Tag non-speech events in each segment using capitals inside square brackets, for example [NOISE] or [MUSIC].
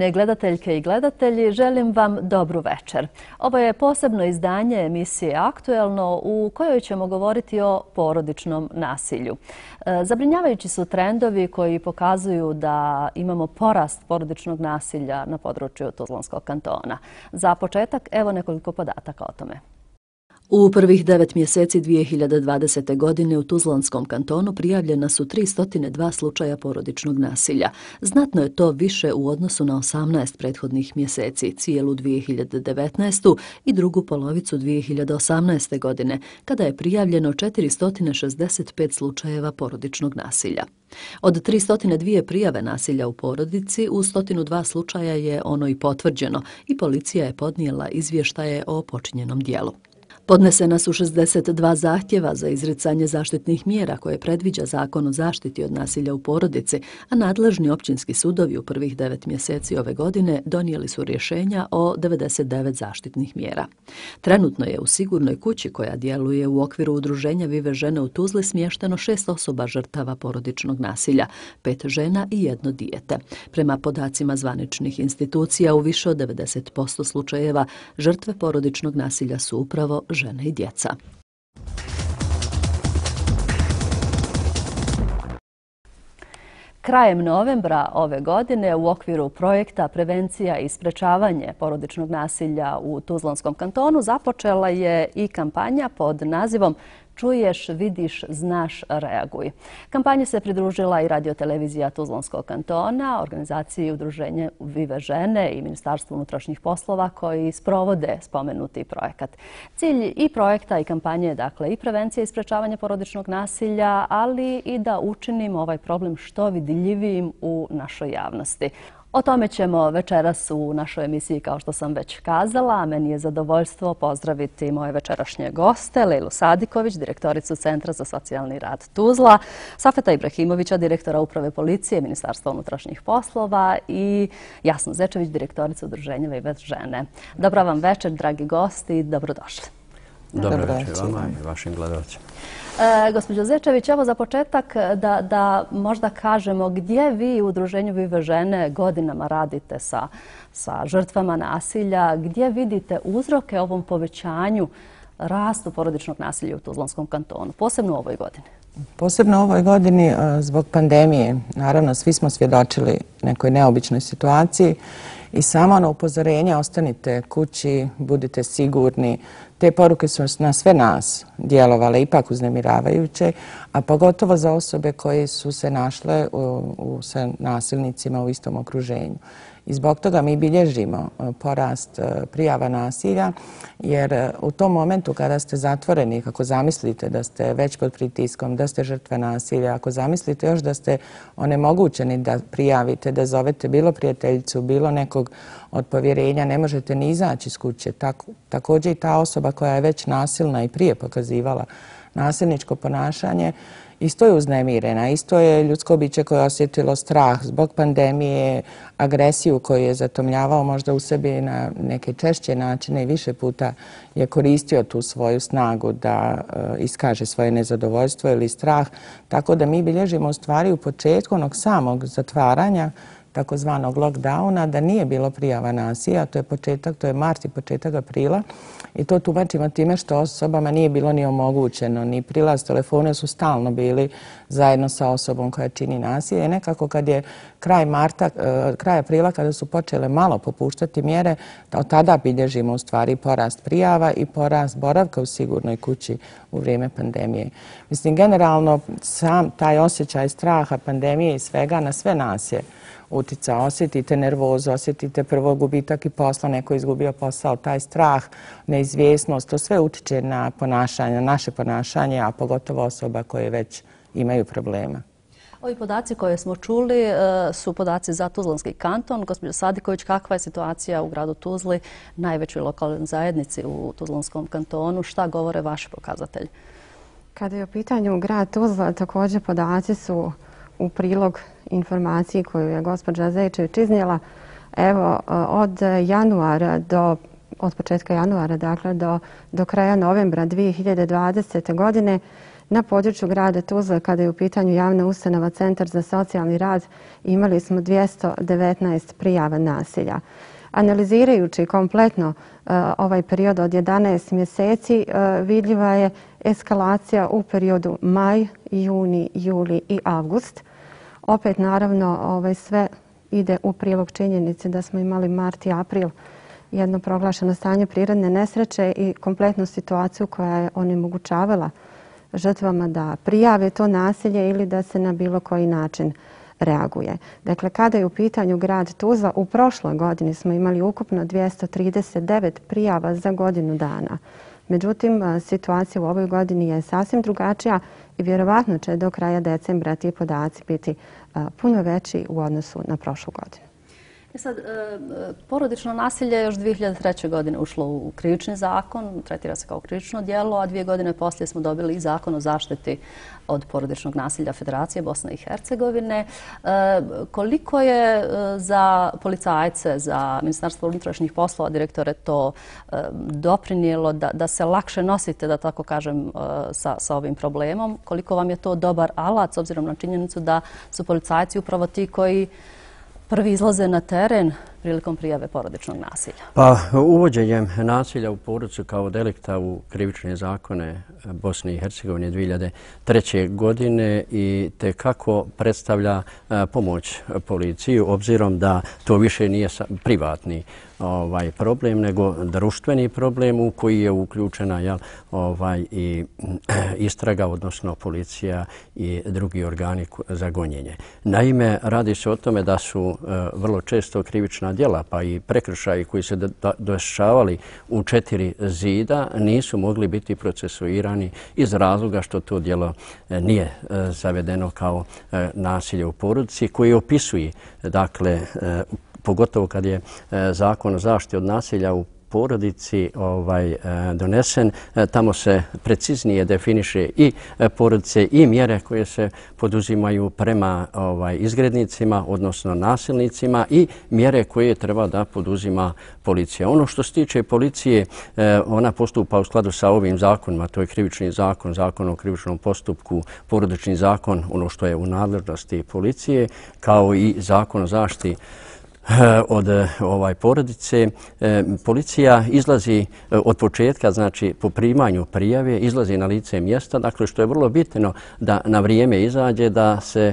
Uvažene gledateljke i gledatelji, želim vam dobru večer. Ovo je posebno izdanje emisije Aktuelno u kojoj ćemo govoriti o porodičnom nasilju. E, zabrinjavajući su trendovi koji pokazuju da imamo porast porodičnog nasilja na području Tuzlanskog kantona. Za početak, evo nekoliko podataka o tome. U prvih devet mjeseci 2020. godine u Tuzlanskom kantonu prijavljena su 302 slučaja porodičnog nasilja. Znatno je to više u odnosu na 18 prethodnih mjeseci, cijelu 2019. i drugu polovicu 2018. godine, kada je prijavljeno 465 slučajeva porodičnog nasilja. Od 302 prijave nasilja u porodici, u 102 slučaja je ono i potvrđeno i policija je podnijela izvještaje o počinjenom dijelu. Podnesena su 62 zahtjeva za izricanje zaštitnih mjera koje predviđa zakon o zaštiti od nasilja u porodici, a nadležni općinski sudovi u prvih devet mjeseci ove godine donijeli su rješenja o 99 zaštitnih mjera. Trenutno je u sigurnoj kući koja djeluje u okviru udruženja Vive žene u Tuzli smješteno šest osoba žrtava porodičnog nasilja, pet žena i jedno dijete. Prema podacima zvaničnih institucija u više od 90% slučajeva žrtve porodičnog nasilja su upravo žene i djeca. Krajem novembra ove godine u okviru projekta Prevencija i sprečavanje porodičnog nasilja u Tuzlanskom kantonu započela je i kampanja pod nazivom čuješ, vidiš, znaš, reaguj. Kampanji se pridružila i radiotelevizija Tuzlonskog kantona, organizaciji i udruženje Vive žene i Ministarstvo unutrašnjih poslova koji sprovode spomenuti projekat. Cilj i projekta i kampanje je dakle i prevencija i sprečavanje porodičnog nasilja, ali i da učinimo ovaj problem što vidljivijim u našoj javnosti. O tome ćemo večeras u našoj emisiji, kao što sam već kazala. Meni je zadovoljstvo pozdraviti moje večerašnje goste, Lejlu Sadiković, direktoricu Centra za socijalni rad Tuzla, Safeta Ibrahimovića, direktora Uprave policije, Ministarstva unutrašnjih poslova i Jasno Zečević, direktoricu Udruženja Vibet žene. Dobro vam večer, dragi gosti, dobrodošli. Dobro večer vama i vašim gledalacima. E, gospođo Zečević, evo za početak da možda kažemo gdje vi u Udruženju Vive žene godinama radite sa žrtvama nasilja, gdje vidite uzroke ovom povećanju rastu porodičnog nasilja u Tuzlanskom kantonu, posebno u ovoj godini? Posebno u ovoj godini e, zbog pandemije, naravno svi smo svjedočili nekoj neobičnoj situaciji i samo na upozorenje ostanite kući, budite sigurni, Te poruke su na sve nas djelovale ipak uznemiravajuće, a pogotovo za osobe koje su se našle sa nasilnicima u istom okruženju. I zbog toga mi bilježimo e, porast e, prijava nasilja, jer e, u tom momentu kada ste zatvoreni, ako zamislite da ste već pod pritiskom, da ste žrtve nasilja, ako zamislite još da ste onemogućeni da prijavite, da zovete bilo prijateljicu, bilo nekog od povjerenja, ne možete ni izaći iz kuće. Također i ta osoba koja je već nasilna i prije pokazivala nasilja, nasilničko ponašanje, isto je uznemirena, isto je ljudsko biće koje je osjetilo strah zbog pandemije, agresiju koju je zatomljavao možda u sebi na neke češće načine i više puta je koristio tu svoju snagu da e, iskaže svoje nezadovoljstvo ili strah. Tako da mi bilježimo u stvari u početku onog samog zatvaranja takozvanog lockdowna, da nije bilo prijava nasija, to je početak, to je mart i početak aprila, i to tumačimo time što osobama nije bilo ni omogućeno, ni prilaz telefone su stalno bili zajedno sa osobom koja čini i Nekako kad je kraj marta, eh, kraj aprila, kada su počele malo popuštati mjere, od tada bilježimo u stvari porast prijava i porast boravka u sigurnoj kući u vrijeme pandemije. Mislim, generalno sam taj osjećaj straha pandemije i svega na sve nas je utica. Osjetite nervozu, osjetite prvo gubitak i posla, neko je izgubio posao, taj strah, neizvjesnost, to sve utiče na ponašanje, na naše ponašanje, a pogotovo osoba koje već imaju problema. Ovi podaci koje smo čuli e, su podaci za Tuzlanski kanton. Gospodin Sadiković, kakva je situacija u gradu Tuzli, najvećoj lokalnoj zajednici u Tuzlanskom kantonu? Šta govore vaši pokazatelji? Kada je o pitanju grad Tuzla, također podaci su u prilog informaciji koju je gospođa Zajčević iznijela. Evo, od januara do od početka januara, dakle, do, do kraja novembra 2020. godine na području grada Tuzla, kada je u pitanju javna ustanova Centar za socijalni rad, imali smo 219 prijava nasilja. Analizirajući kompletno e, ovaj period od 11 mjeseci, e, vidljiva je eskalacija u periodu maj, juni, juli i avgust opet naravno ovaj, sve ide u prilog činjenice da smo imali mart i april jedno proglašeno stanje prirodne nesreće i kompletnu situaciju koja je onemogućavala žrtvama da prijave to nasilje ili da se na bilo koji način reaguje. Dakle, kada je u pitanju grad Tuzla, u prošloj godini smo imali ukupno 239 prijava za godinu dana. Međutim, situacija u ovoj godini je sasvim drugačija i vjerovatno će do kraja decembra ti podaci biti puno veći u odnosu na prošlu godinu. E sad, e, e, porodično nasilje je još 2003. godine ušlo u krivični zakon, tretira se kao krivično dijelo, a dvije godine poslije smo dobili i zakon o zaštiti od porodičnog nasilja Federacije Bosne i Hercegovine. Koliko je za policajce, za Ministarstvo unutrašnjih poslova, direktore, to doprinijelo da se lakše nosite, da tako kažem, sa ovim problemom? Koliko vam je to dobar alat, s obzirom na činjenicu da su policajci upravo ti koji prvi izlaze na teren, prilikom prijave porodičnog nasilja? Pa uvođenjem nasilja u porodicu kao delikta u krivične zakone eh, Bosne i Hercegovine 2003. godine i te kako predstavlja eh, pomoć policiju, obzirom da to više nije privatni ovaj, problem, nego društveni problem u koji je uključena ovaj, i eh, istraga, odnosno policija i drugi organi za gonjenje. Naime, radi se o tome da su vrlo često krivična krivična djela pa i prekršaji koji se dešavali u četiri zida nisu mogli biti procesuirani iz razloga što to djelo e, nije e, zavedeno kao e, nasilje u porodici koji opisuje, dakle, pogotovo kad je zakon o zaštiti od nasilja u porodici ovaj e, donesen. E, tamo se preciznije definiše i e, porodice i mjere koje se poduzimaju prema ovaj izgrednicima, odnosno nasilnicima i mjere koje treba da poduzima policija. Ono što se tiče policije, ona postupa u skladu sa ovim zakonima, to je krivični zakon, zakon o krivičnom postupku, porodični zakon, ono što je u nadležnosti policije, kao i zakon o zaštiti Eh, od eh, ovaj porodice. Eh, policija izlazi od početka, znači po primanju prijave, izlazi na lice mjesta, dakle što je vrlo bitno da na vrijeme izađe da se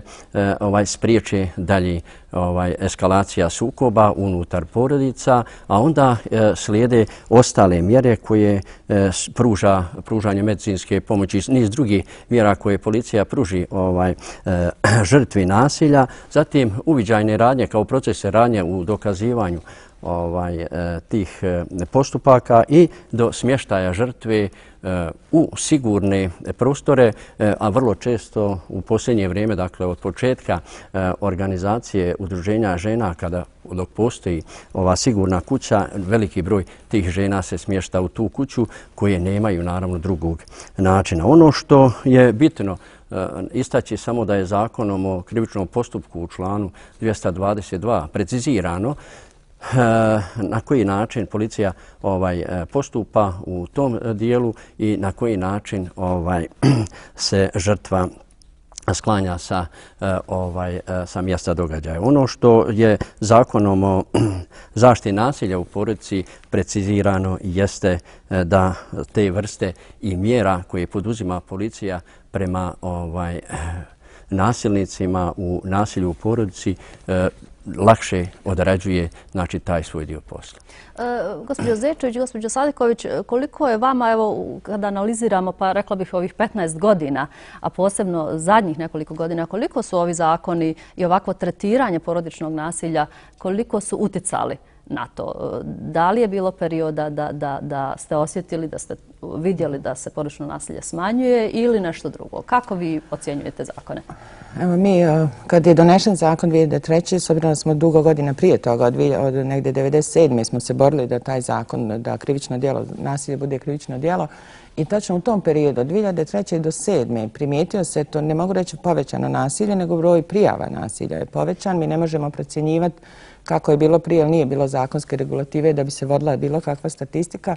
ovaj spriječi dalji ovaj, eskalacija sukoba unutar porodica, a onda e, slijede ostale mjere koje e, pruža pružanje medicinske pomoći, i niz drugih mjera koje policija pruži ovaj, e, [CLEARS THROAT] žrtvi nasilja, zatim uviđajne radnje kao procese radnje u dokazivanju ovaj, e, tih e, postupaka i do smještaja žrtve u sigurne prostore, e, a vrlo često u posljednje vrijeme, dakle od početka e, organizacije udruženja žena, kada dok postoji ova sigurna kuća, veliki broj tih žena se smješta u tu kuću koje nemaju naravno drugog načina. Ono što je bitno e, istaći samo da je zakonom o krivičnom postupku u članu 222 precizirano, Eh, na koji način policija ovaj eh, postupa u tom dijelu i na koji način ovaj [CLEARS THROAT] se žrtva sklanja sa eh, ovaj sa mjesta događaja. Ono što je zakonom o [CLEARS THROAT] zaštiti nasilja u porodici precizirano jeste da te vrste i mjera koje poduzima policija prema ovaj nasilnicima u nasilju u porodici lakše odrađuje znači taj svoj dio posla. E, gospodin Zečević, gospodin Sadiković, koliko je vama, evo, kada analiziramo, pa rekla bih ovih 15 godina, a posebno zadnjih nekoliko godina, koliko su ovi zakoni i ovako tretiranje porodičnog nasilja, koliko su utjecali NATO. Da li je bilo perioda da ste osjetili, da ste vidjeli da se porušno nasilje smanjuje ili nešto drugo? Kako vi ocjenjujete zakone? Evo mi, eh, kad je donešen zakon 2003. s obzirom sobrano smo dugo godina prije toga, od negdje 1997. smo se borili da taj zakon, da krivično dijelo, nasilje bude krivično dijelo. I tačno u tom periodu, od 2003. do 2007. primijetio se to, ne mogu reći povećano nasilje, nego broj prijava nasilja je povećan. Mi ne možemo procjenjivati kako je bilo prije, ali nije bilo zakonske regulative da bi se vodila bilo kakva statistika.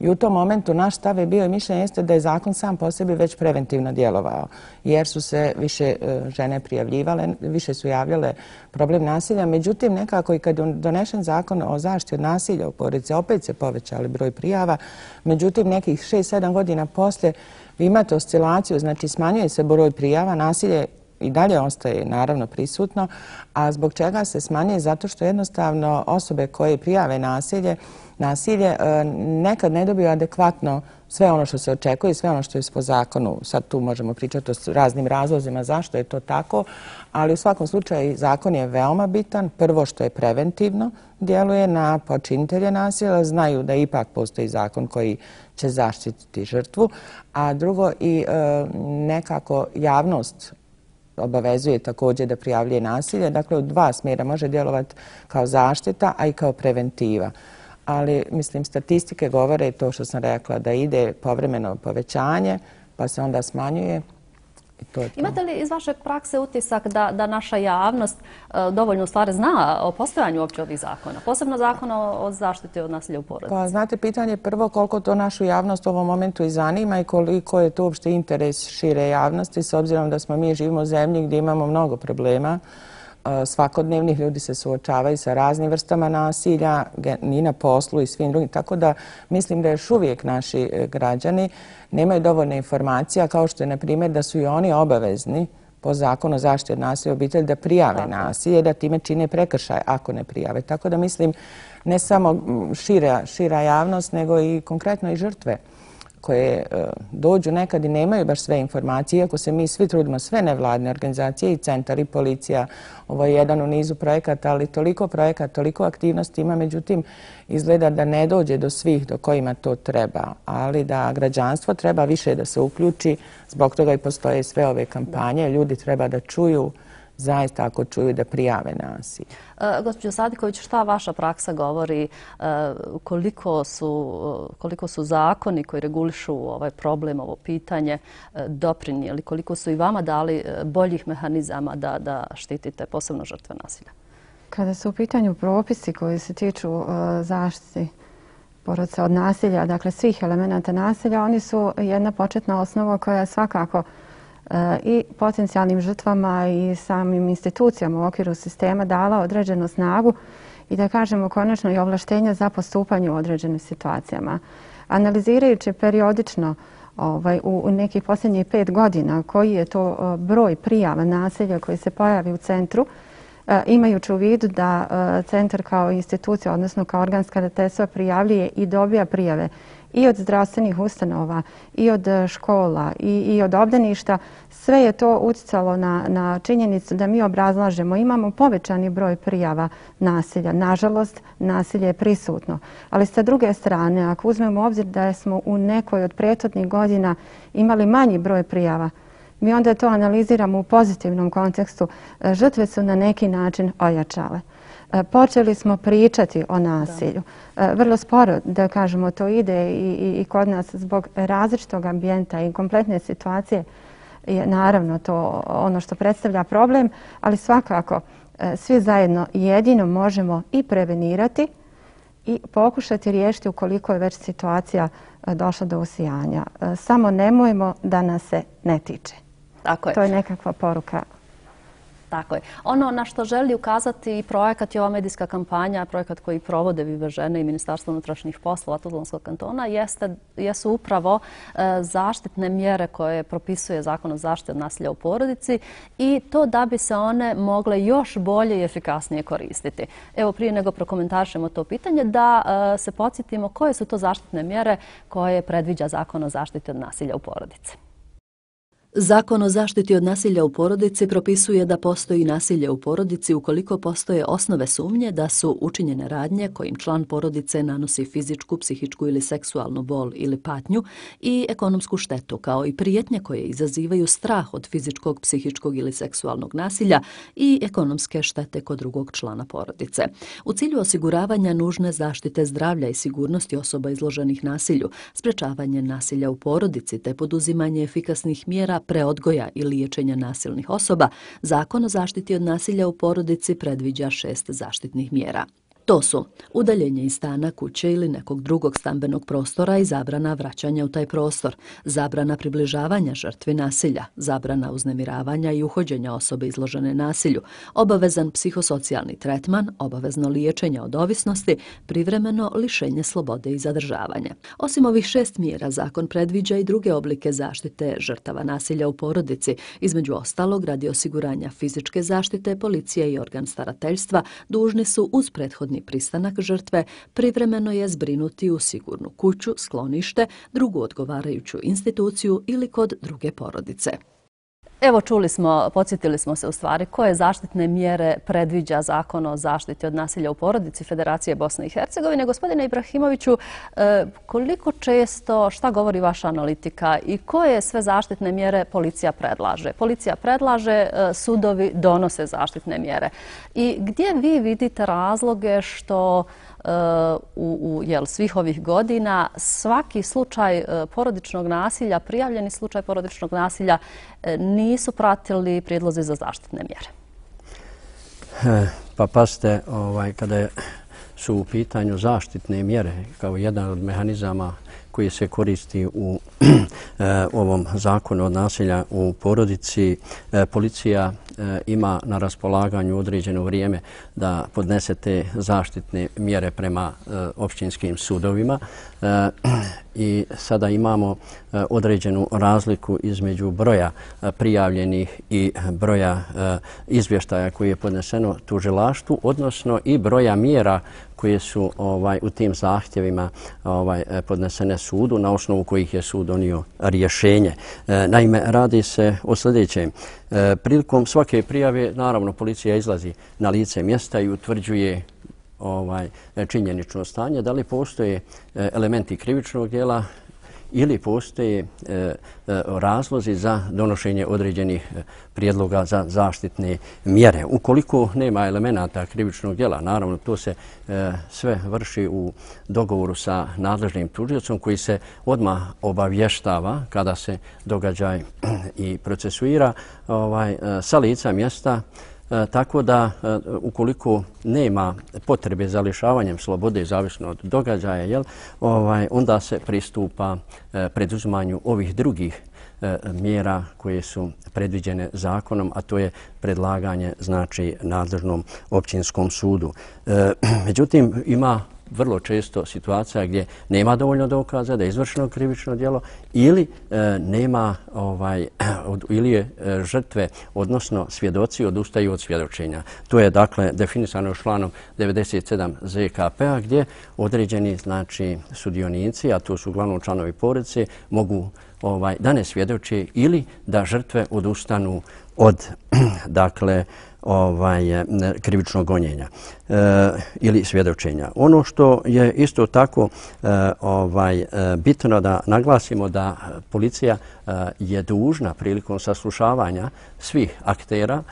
I u tom momentu naš stav je bio i mišljen jeste da je zakon sam po sebi već preventivno djelovao, jer su se više e, žene prijavljivale, više su javljale problem nasilja. Međutim, nekako i kad je donešen zakon o zaštiti od nasilja u porodice, opet se povećali broj prijava, međutim, nekih 6-7 godina poslije imate oscilaciju, znači smanjuje se broj prijava, nasilje i dalje ostaje naravno prisutno. A zbog čega se smanje? Zato što jednostavno osobe koje prijave nasilje nasilje e, nekad ne dobiju adekvatno sve ono što se očekuje, sve ono što je po zakonu. Sad tu možemo pričati o raznim razlozima zašto je to tako, ali u svakom slučaju zakon je veoma bitan. Prvo što je preventivno djeluje na počinitelje nasilja, znaju da ipak postoji zakon koji će zaštititi žrtvu, a drugo i e, nekako javnost obavezuje također da prijavljuje nasilje. Dakle, u dva smjera može djelovati kao zaštita, a i kao preventiva. Ali, mislim, statistike govore i to što sam rekla, da ide povremeno povećanje, pa se onda smanjuje. Imate li iz vašeg prakse utisak da naša javnost e, dovoljno stvari zna o postojanju uopće ovih zakona? Posebno zakon o zaštiti od nasilja u porodici. Pa, znate, pitanje je prvo koliko to našu javnost u ovom momentu i zanima i koliko je to uopšte interes šire javnosti s obzirom da smo mi živimo u zemlji gdje imamo mnogo problema svakodnevnih ljudi se suočavaju sa raznim vrstama nasilja, ni na poslu i svim drugim. Tako da mislim da još uvijek naši e, građani nemaju dovoljne informacije, kao što je na primjer da su i oni obavezni po zakonu zaštite od nasilja obitelj da prijave nasilje, da time čine prekršaj ako ne prijave. Tako da mislim ne samo šira javnost, nego i konkretno i žrtve koje e, dođu nekad i nemaju baš sve informacije, iako se mi svi trudimo, sve nevladne organizacije i centar i policija, ovo je jedan u nizu projekata, ali toliko projekata, toliko aktivnosti ima, međutim, izgleda da ne dođe do svih do kojima to treba, ali da građanstvo treba više da se uključi, zbog toga i postoje sve ove kampanje, ljudi treba da čuju zaista ako čuju da prijave nasilje. E, gospođo Sadiković, šta vaša praksa govori? E, e, koliko su zakoni koji regulišu ovaj problem, ovo pitanje, doprinijeli? Koliko su i vama dali boljih mehanizama da štitite posebno žrtve nasilja? Kada su u pitanju propisi koji se tiču zaštiti poroca od nasilja, dakle svih elementa nasilja, oni su jedna početna osnova koja svakako E, i potencijalnim žrtvama i samim institucijama u okviru sistema dala određenu snagu i da kažemo konačno i ovlaštenja za postupanje u određenim situacijama. Analizirajući periodično ovaj, u nekih posljednjih pet godina koji je to e, broj prijava naselja koji se pojavi u centru, e, imajući u vidu da centar kao institucija, odnosno kao organska detesva prijavljuje i dobija prijave i od zdravstvenih ustanova, i od e, škola, i, i od obdaništa. Sve je to utjecalo na, na činjenicu da mi obrazlažemo. Imamo povećani broj prijava nasilja. Nažalost, nasilje je prisutno. Ali sa druge strane, ako uzmemo obzir da smo u nekoj od prethodnih godina imali manji broj prijava, mi onda to analiziramo u pozitivnom kontekstu. E, žrtve su na neki način ojačale. E, počeli smo pričati o nasilju. E, vrlo sporo da kažemo to ide i kod nas zbog različitog ambijenta i kompletne situacije je naravno to ono što predstavlja problem, ali svakako e, svi zajedno jedino možemo i prevenirati i pokušati riješiti ukoliko je već situacija došla do usijanja. Samo nemojmo da nas se ne tiče. To je nekakva poruka Tako je. Ono na što želi ukazati projekat i ova medijska kampanja, projekat koji provode Viva žene i Ministarstvo unutrašnjih poslova Tuzlanskog kantona, jesu upravo e, zaštitne mjere koje propisuje Zakon o zaštiti od nasilja u porodici i to da bi se one mogle još bolje i efikasnije koristiti. Evo prije nego prokomentaršemo to pitanje, da e, se podsjetimo koje su to zaštitne mjere koje predviđa Zakon o zaštiti od nasilja u porodici. Zakon o zaštiti od nasilja u porodici propisuje da postoji nasilje u porodici ukoliko postoje osnove sumnje da su učinjene radnje kojim član porodice nanosi fizičku, psihičku ili seksualnu bol ili patnju i ekonomsku štetu, kao i prijetnje koje izazivaju strah od fizičkog, psihičkog ili seksualnog nasilja i ekonomske štete kod drugog člana porodice. U cilju osiguravanja nužne zaštite zdravlja i sigurnosti osoba izloženih nasilju, sprečavanje nasilja u porodici te poduzimanje efikasnih mjera preodgoja i liječenja nasilnih osoba, Zakon o zaštiti od nasilja u porodici predviđa šest zaštitnih mjera. To su udaljenje iz stana, kuće ili nekog drugog stambenog prostora i zabrana vraćanja u taj prostor, zabrana približavanja žrtvi nasilja, zabrana uznemiravanja i uhođenja osobe izložene nasilju, obavezan psihosocijalni tretman, obavezno liječenje od ovisnosti, privremeno lišenje slobode i zadržavanje. Osim ovih šest mjera, zakon predviđa i druge oblike zaštite žrtava nasilja u porodici, između ostalog radi osiguranja fizičke zaštite, policije i organ starateljstva dužni su uz prethodnje prethodni pristanak žrtve, privremeno je zbrinuti u sigurnu kuću, sklonište, drugu odgovarajuću instituciju ili kod druge porodice. Evo čuli smo, podsjetili smo se u stvari koje zaštitne mjere predviđa zakon o zaštiti od nasilja u porodici Federacije Bosne i Hercegovine. Gospodine Ibrahimoviću, e, koliko često, šta govori vaša analitika i koje sve zaštitne mjere policija predlaže? Policija predlaže, e, sudovi donose zaštitne mjere. I gdje vi vidite razloge što u svih ovih godina. Svaki slučaj e, porodičnog nasilja, prijavljeni slučaj porodičnog nasilja, e, nisu pratili prijedloze za zaštitne mjere. E, pa pasite, ovaj, kada su u pitanju zaštitne mjere kao jedan od mehanizama koji se koristi u [CLEARS THROAT] eh, ovom zakonu od nasilja u porodici. Eh, policija eh, ima na raspolaganju određeno vrijeme da podnese te zaštitne mjere prema općinskim sudovima. I sada imamo određenu razliku između broja prijavljenih i broja izvještaja koji je podneseno tužilaštu, odnosno i broja mjera koje su ovaj u tim zahtjevima ovaj e, podnesene sudu na osnovu kojih je sud donio rješenje. E, naime, radi se o sljedećem. E, prilikom svake prijave, naravno, policija izlazi na lice mjesta i utvrđuje ovaj e, činjenično stanje, da li postoje e, elementi krivičnog dijela, ili postoje e, e, razlozi za donošenje određenih e, prijedloga za zaštitne mjere. Ukoliko nema elemenata krivičnog djela, naravno to se sve vrši u dogovoru sa nadležnim tužiocom koji se odmah obavještava kada se događaj [CLEARS THROAT] i procesuira ovaj, sa lica mjesta E, tako da e, ukoliko nema potrebe za lišavanjem slobode zavisno od događaja, jel, ovaj, onda se pristupa e, preduzmanju ovih drugih mjera koje su predviđene zakonom, a to je predlaganje znači nadležnom općinskom sudu. [CLEARS THROAT] međutim, ima vrlo često situacija gdje nema dovoljno dokaza da je izvršeno krivično djelo ili e, nema ovaj [CLEARS THROAT] ili je e, žrtve odnosno svjedoci odustaju od svjedočenja. To je dakle definisano članom 97 ZKP-a gdje određeni znači sudionici, a to su uglavnom članovi porodice, mogu ovaj da ne svjedoči ili da žrtve odustanu od [CLEARS THROAT] dakle ovaj, e, krivičnog gonjenja e, ili svjedočenja. Ono što je isto tako e, ovaj, e, bitno da naglasimo da policija je dužna prilikom saslušavanja svih aktera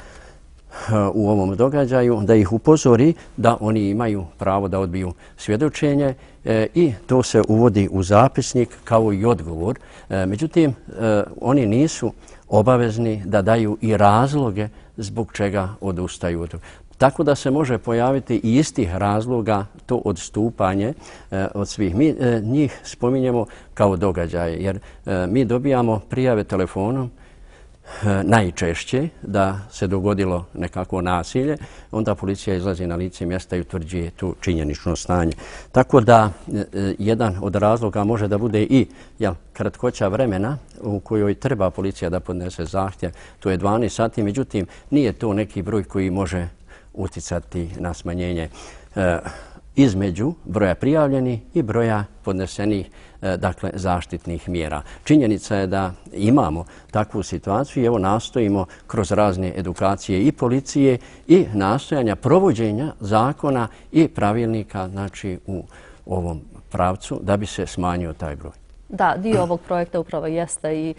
u ovom događaju, da ih upozori da oni imaju pravo da odbiju svjedočenje i to se uvodi u zapisnik kao i odgovor. međutim, oni nisu obavezni da daju i razloge zbog čega odustaju od toga. Tako da se može pojaviti istih razloga to odstupanje e, od svih. Mi e, njih spominjemo kao događaje jer e, mi dobijamo prijave telefonom Eh, najčešće da se dogodilo nekako nasilje, onda policija izlazi na lice mjesta i utvrđuje tu činjenično stanje. Tako da eh, eh, jedan od razloga može da bude i jel, kratkoća vremena u kojoj treba policija da podnese zahtjev, to je 12 sati, međutim nije to neki broj koji može uticati na smanjenje između broja prijavljenih i broja podnesenih zahtjeva E, dakle, zaštitnih mjera. Činjenica je da imamo takvu situaciju i evo nastojimo kroz razne edukacije i policije i nastojanja provođenja zakona i pravilnika znači, u ovom pravcu da bi se smanjio taj broj. Da, dio ovog projekta upravo jeste i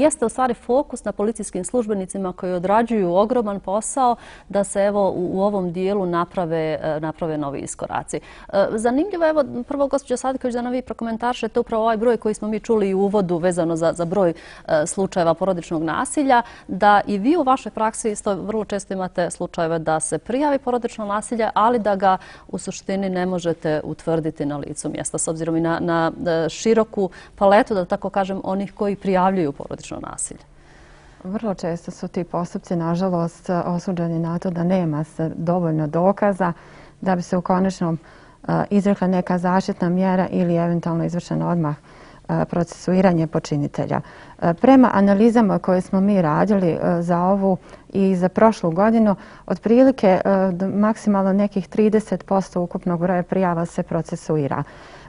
jeste u stvari fokus na policijskim službenicima koji odrađuju ogroman posao da se u ovom dijelu naprave e, novi iskoraci. E, zanimljivo je, prvo gospođa Sadiković, da nam vi prokomentaršete upravo ovaj broj koji smo mi čuli u uvodu vezano za broj e, slučajeva porodičnog nasilja, da i vi u vašoj praksi isto vrlo često imate slučajeve da se prijavi porodično nasilje, ali da ga u suštini ne možete utvrditi na licu mjesta s obzirom i na široku paletu, da tako kažem, onih koji prijavljuju porodično nasilje? Vrlo često su ti postupci, nažalost, e, osuđeni na to da nema dovoljno dokaza da bi se u konečnom e, izrekla neka zaštitna mjera ili eventualno izvršen odmah e, procesuiranje počinitelja. Prema analizama koje smo mi radili za ovu i za prošlu godinu, otprilike maksimalno nekih 30% ukupnog broja prijava se procesuira.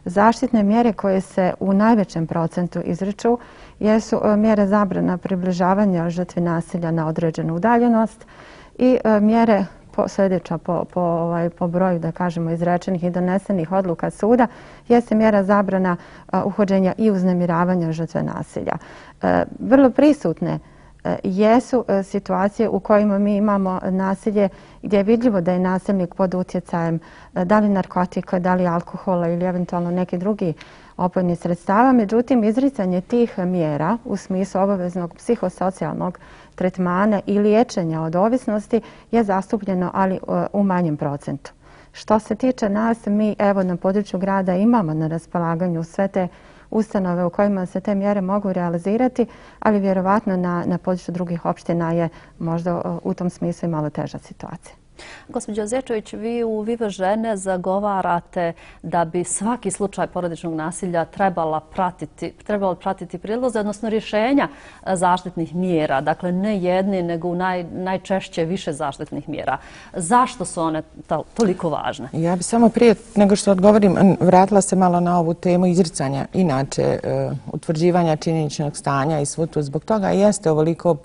Zaštitne mjere koje se u najvećem procentu izreču jesu e, mjere zabrana približavanja žrtvi nasilja na određenu udaljenost i e, mjere sljedeća po ovaj, broju izrečenih i donesenih odluka suda jeste mjera zabrana e, uhođenja i uznemiravanja žrtve nasilja. Vrlo prisutne mjere E, jesu e, situacije u kojima mi imamo nasilje gdje je vidljivo da je nasilnik pod utjecajem e, da li narkotika, da li alkohola ili eventualno neki drugi opojni sredstava. Međutim, izricanje tih mjera u smislu obaveznog psihosocijalnog tretmana i liječenja od ovisnosti je zastupljeno, ali u manjem procentu. Što se tiče nas, mi evo na području grada imamo na raspolaganju sve te ustanove u kojima se te mjere mogu realizirati, ali vjerovatno na, na području drugih opština je možda u tom smislu i malo teža situacija. Gospodin Ozečević, vi u Viva žene zagovarate da bi svaki slučaj porodičnog nasilja trebalo pratiti prilaze, odnosno rješenja e, zaštitnih mjera. Dakle, ne jedni, nego najčešće više zaštitnih mjera. Zašto su one toliko važne? Ja bi samo prije nego što odgovorim, vratila se malo na ovu temu izricanja, inače, e, utvrđivanja činjeničnog stanja i svutu. Zbog toga jeste ovoliko e,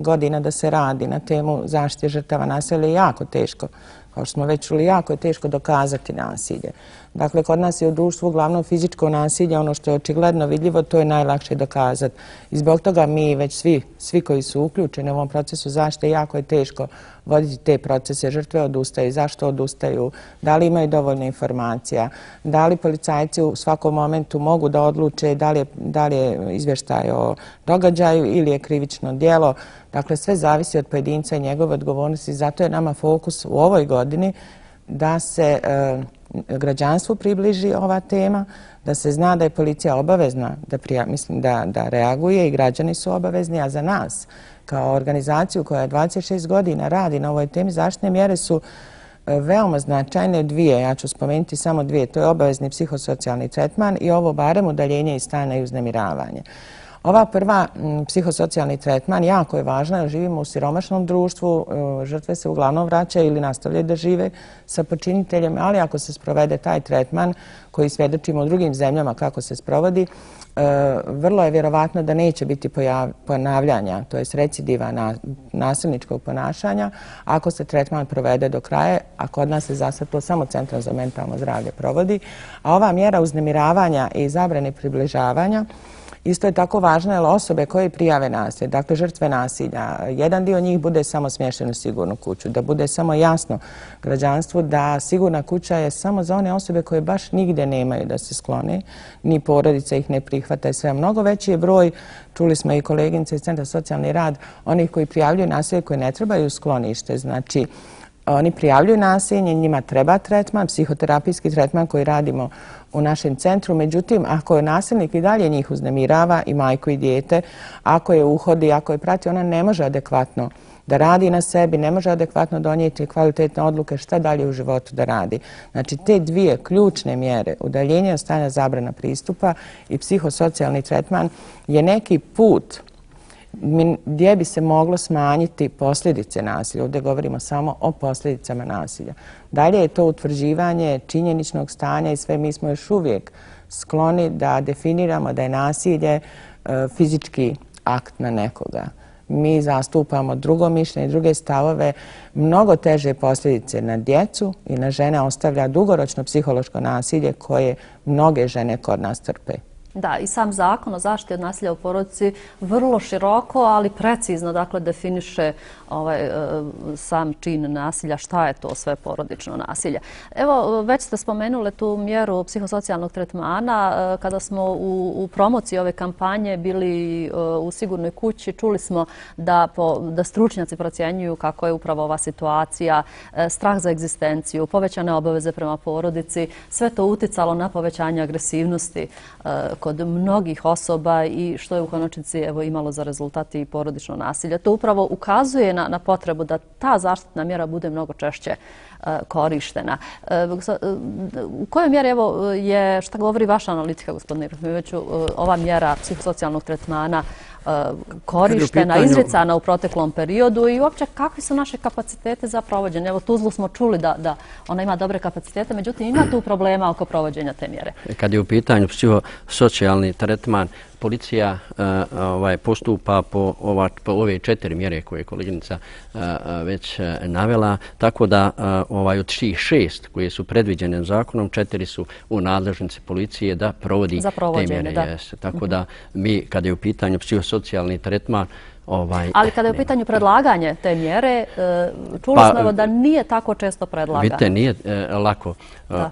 godina da se radi na temu zaštite žrtava nasilja. Jako te teško. Kao što smo već čuli, jako je teško dokazati nasilje. Dakle, kod nas je u društvu glavno fizičko nasilje, ono što je očigledno vidljivo, to je najlakše dokazati. I zbog toga mi već svi koji su uključeni u ovom procesu zašte jako je teško voditi te procese. Žrtve odustaju, zašto odustaju, da li imaju dovoljne informacija, da li policajci u svakom momentu mogu da odluče da li je izveštaj o događaju ili je krivično dijelo. Dakle, sve zavisi od pojedinca i njegove odgovornosti. Zato je nama fokus u ovoj godini da se... E, građanstvu približi ova tema, da se zna da je policija obavezna da reaguje i građani su obavezni, a za nas kao organizaciju koja 26 godina radi na ovoj temi, zaštne mjere su e, veoma značajne dvije, ja ću spomenuti samo dvije, to je obavezni psihosocijalni tretman i ovo barem udaljenje iz stana i uznemiravanje. Ova prva psihosocijalni tretman jako je važna jer živimo u siromašnom društvu, e, žrtve se uglavnom vraćaju ili nastavljaju da žive sa počiniteljem, ali ako se sprovede taj tretman koji svedočimo u drugim zemljama kako se sprovodi, e, vrlo je vjerovatno da neće biti ponavljanja, to je recidiva nasilničkog ponašanja, ako se tretman provede do kraja, a kod nas je za sad to samo Centrum za mentalno zdravlje provodi. A ova mjera uznemiravanja i zabrane približavanja Isto je tako važno je osobe koje prijave nasilje, dakle žrtve nasilja, jedan dio njih bude samo smješten u sigurnu kuću, da bude samo jasno građanstvu da sigurna kuća je samo za one osobe koje baš nigde nemaju da se sklone, ni porodica ih ne prihvata i sve. Mnogo veći je broj, čuli smo i koleginice iz Centra socijalni rad, onih koji prijavljaju nasilje koje ne trebaju sklonište, znači Oni prijavljuju nasilje, njima treba tretman, psihoterapijski tretman koji radimo u našem centru. Međutim, ako je nasilnik i dalje njih uznemirava, i majku i djete, ako je uhodi, ako je prati, ona ne može adekvatno da radi na sebi, ne može adekvatno donijeti kvalitetne odluke šta dalje u životu da radi. Znači, te dvije ključne mjere, udaljenje od stanja zabrana pristupa i psihosocijalni tretman je neki put učiniti gdje bi se moglo smanjiti posljedice nasilja. Ovdje govorimo samo o posljedicama nasilja. Dalje je to utvrđivanje činjeničnog stanja i sve mi smo još uvijek skloni da definiramo da je nasilje e, fizički akt na nekoga. Mi zastupamo drugo mišljenje i druge stavove. Mnogo teže posljedice na djecu i na žene ostavlja dugoročno psihološko nasilje koje mnoge žene kod nas trpe. Da, i sam zakon o zaštiti od nasilja u porodici vrlo široko, ali precizno dakle, definiše ovaj, e, sam čin nasilja, šta je to sve porodično nasilje. Evo, već ste spomenule tu mjeru psihosocijalnog tretmana. E, kada smo u, u promociji ove kampanje bili e, u sigurnoj kući, čuli smo da, da stručnjaci procjenjuju kako je upravo ova situacija, strah za egzistenciju, povećane obaveze prema porodici, sve to uticalo na povećanje agresivnosti kod mnogih osoba i što je u konačnici evo, imalo za rezultati porodično nasilje. To upravo ukazuje na, na potrebu da ta zaštitna mjera bude mnogo češće e, korištena. E, e, u kojoj mjeri evo, je, šta govori vaša analitika, gospodine Rufmiveću, ova mjera psihosocijalnog tretmana korištena, izricana u proteklom periodu i uopće kakvi su naše kapacitete za provođenje? Evo, Tuzlu smo čuli da, da ona ima dobre kapacitete, međutim ima tu problema oko provođenja te mjere. Kad je u pitanju psihosocijalni tretman, policija e, ovaj postupa po ova ove četiri mjere koje je koleginica e, e, već navela tako da ovaj od tih šest koje su predviđene zakonom četiri su u nadležnici policije da provodi te mjere tako da mi kada je u pitanju psihosocijalni tretman Ovaj, Ali kada je u pitanju predlaganje te mjere, čuli pa, smo da nije tako često predlaga. Vidite, nije lako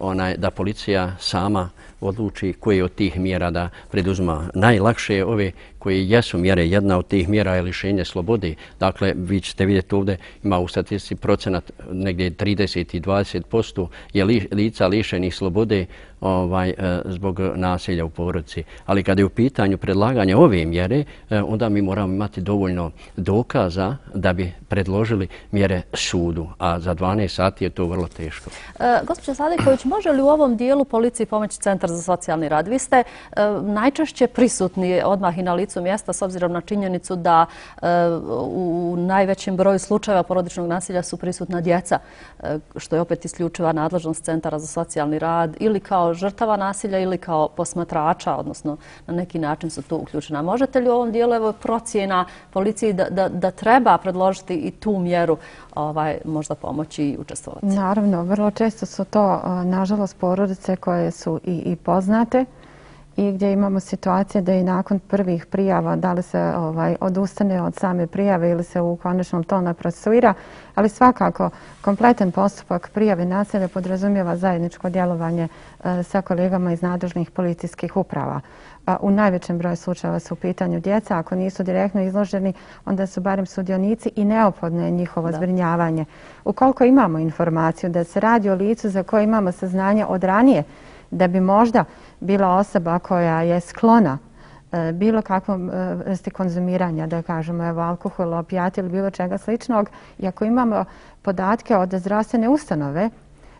Onaj, da policija sama odluči koje od tih mjera da preduzma. Najlakše je ove koje jesu mjere. Jedna od tih mjera je lišenje slobode. Dakle, vi ćete vidjeti ovdje ima u statistici procenat negdje 30 i 20 posto je lica lišenih slobode ovaj, e, zbog nasilja u porodci. Ali kada je u pitanju predlaganja ove mjere, e, onda mi moramo imati dovoljno dokaza da bi predložili mjere sudu. A za 12 sati je to vrlo teško. E, Gospodin Sadiković, može li u ovom dijelu policiji pomoći centar centar za socijalni rad. Vi ste e, najčešće prisutni odmah i na licu mjesta s obzirom na činjenicu da e, u najvećem broju slučajeva porodičnog nasilja su prisutna djeca, e, što je opet isključiva nadležnost centara za socijalni rad ili kao žrtava nasilja ili kao posmatrača, odnosno na neki način su tu uključena. Možete li u ovom dijelu procijena policiji da treba predložiti i tu mjeru Ovaj, možda pomoći i učestvovati. Naravno, vrlo često su to, nažalost, porodice koje su i poznate i gdje imamo situacije da i nakon prvih prijava da li se ovaj, odustane od same prijave ili se u konačnom tona prosuira, ali svakako kompletan postupak prijave naselja podrazumijeva zajedničko djelovanje e, sa kolegama iz nadružnih policijskih uprava. U najvećem broju slučajeva su u pitanju djeca. Ako nisu direktno izloženi, onda su barim sudionici i neophodno je njihovo zbrinjavanje. Ukoliko imamo informaciju da se radi o licu za koje imamo saznanje od ranije, da bi možda bila osoba koja je sklona e, bilo kakvom e, vrsti konzumiranja, da kažemo evo alkohol, opijat ili bilo čega sličnog. I ako imamo podatke od zdravstvene ustanove,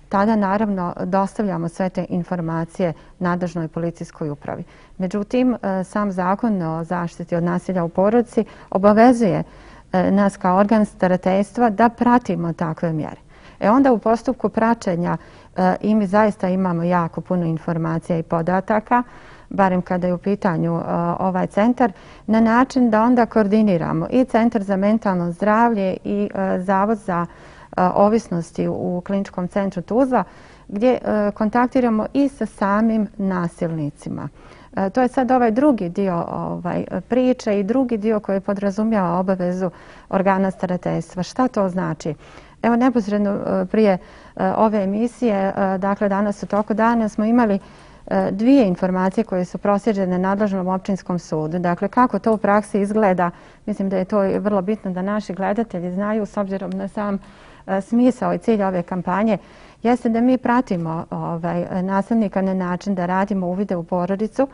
tada naravno dostavljamo sve te informacije nadržnoj policijskoj upravi. Međutim, e, sam zakon o zaštiti od nasilja u porodci obavezuje nas kao organ starateljstva da pratimo takve mjere. E onda u postupku praćenja E, i mi zaista imamo jako puno informacija i podataka, barem kada je u pitanju e, ovaj centar, na način da onda koordiniramo i Centar za mentalno zdravlje i e, Zavod za ovisnosti u kliničkom centru Tuzla, gdje kontaktiramo i sa samim nasilnicima. To je sad ovaj drugi dio ovaj, priče i drugi dio koji podrazumijava obavezu organa starateljstva. Šta to Znači, Evo, neposredno e, prije e, ove emisije, e, dakle danas u toku dana, smo imali dvije informacije koje su prosjeđene nadlažnom općinskom sudu. Dakle, kako to u praksi izgleda, mislim da je to vrlo bitno da naši gledatelji znaju s obzirom na sam smisao i cilj ove kampanje, jeste da mi pratimo ovaj, nastavnika na način da radimo uvide u porodicu,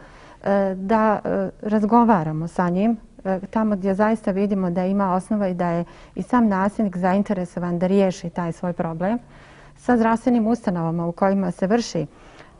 da razgovaramo sa njim, E, tamo gdje zaista vidimo da ima osnova i da je i sam nasilnik zainteresovan da riješi taj svoj problem. Sa zdravstvenim ustanovama u kojima se vrši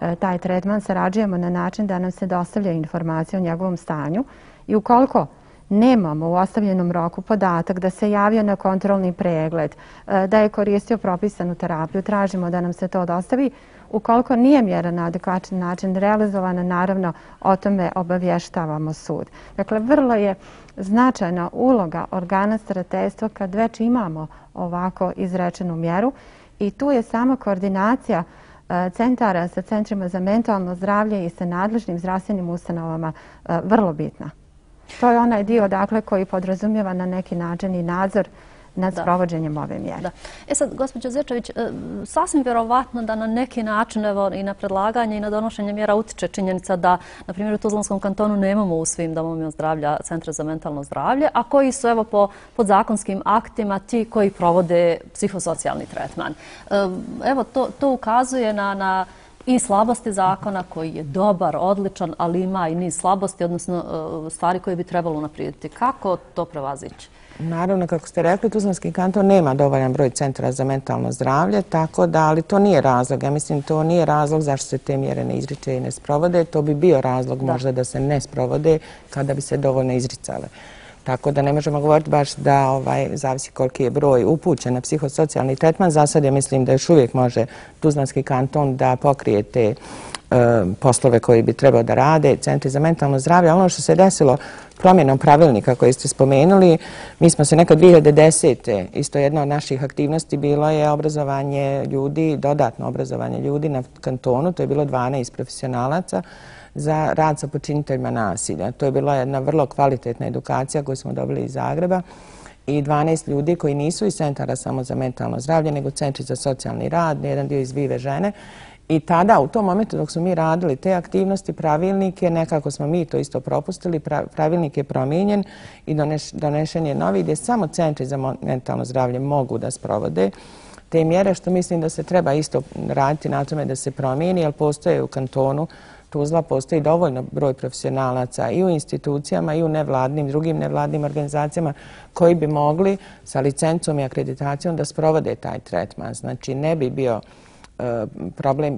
e, taj tretman sarađujemo na način da nam se dostavlja informacija o njegovom stanju i ukoliko nemamo u ostavljenom roku podatak da se javio na kontrolni pregled, e, da je koristio propisanu terapiju, tražimo da nam se to dostavi. Ukoliko nije mjera na adekvačan način realizovana, naravno o tome obavještavamo sud. Dakle, vrlo je značajna uloga organa starateljstva kad već imamo ovako izrečenu mjeru i tu je samo koordinacija e, centara sa centrima za mentalno zdravlje i sa nadležnim zdravstvenim ustanovama e, vrlo bitna. To je onaj dio dakle, koji podrazumijeva na neki način nadzor nad sprovođenjem ove mjere. E sad, gospođo Zječević, e, sasvim vjerovatno da na neki način i na predlaganje i na donošenje mjera utiče činjenica da, na primjer, u Tuzlanskom kantonu nemamo u svim domovima zdravlja Centra za mentalno zdravlje, a koji su evo, po podzakonskim aktima ti koji provode psihosocijalni tretman. E, evo, to ukazuje na i slabosti zakona koji je dobar, odličan, ali ima i niz slabosti, odnosno e, stvari koje bi trebalo naprijediti. Kako to prevazići? Naravno, kako ste rekli, Tuzlanski kanton nema dovoljan broj centra za mentalno zdravlje, tako da, ali to nije razlog. Ja mislim, to nije razlog zašto se te mjere ne izriče i ne sprovode. To bi bio razlog možda da se ne sprovode kada bi se dovoljno izricale. Da. Tako da ne možemo govoriti baš da ovaj, zavisi koliki je broj upućen na psihosocijalni tretman. Za sad ja mislim da još uvijek može Tuzlanski kanton da pokrije te e, poslove koji bi trebao da rade, centri za mentalno zdravlje. Ono što se desilo promjenom pravilnika koje ste spomenuli, mi smo se nekad 2010. isto jedna od naših aktivnosti bilo je obrazovanje ljudi, dodatno obrazovanje ljudi na kantonu, to je bilo 12 profesionalaca za rad sa počiniteljima nasilja. To je bila jedna vrlo kvalitetna edukacija koju smo dobili iz Zagreba i 12 ljudi koji nisu iz centara samo za mentalno zdravlje, nego centri za socijalni rad, jedan dio iz vive žene. I tada, u tom momentu dok smo mi radili te aktivnosti, pravilnike, nekako smo mi to isto propustili, pravilnik je promijenjen i donešen je novi gdje samo centri za mentalno zdravlje mogu da sprovode te mjere što mislim da se treba isto raditi na tome da se promijeni, jer postoje u kantonu Tuzla postoji dovoljno broj profesionalaca i u institucijama i u nevladnim, drugim nevladnim organizacijama koji bi mogli sa licencom i akreditacijom da sprovode taj tretman. Znači, ne bi bio... E,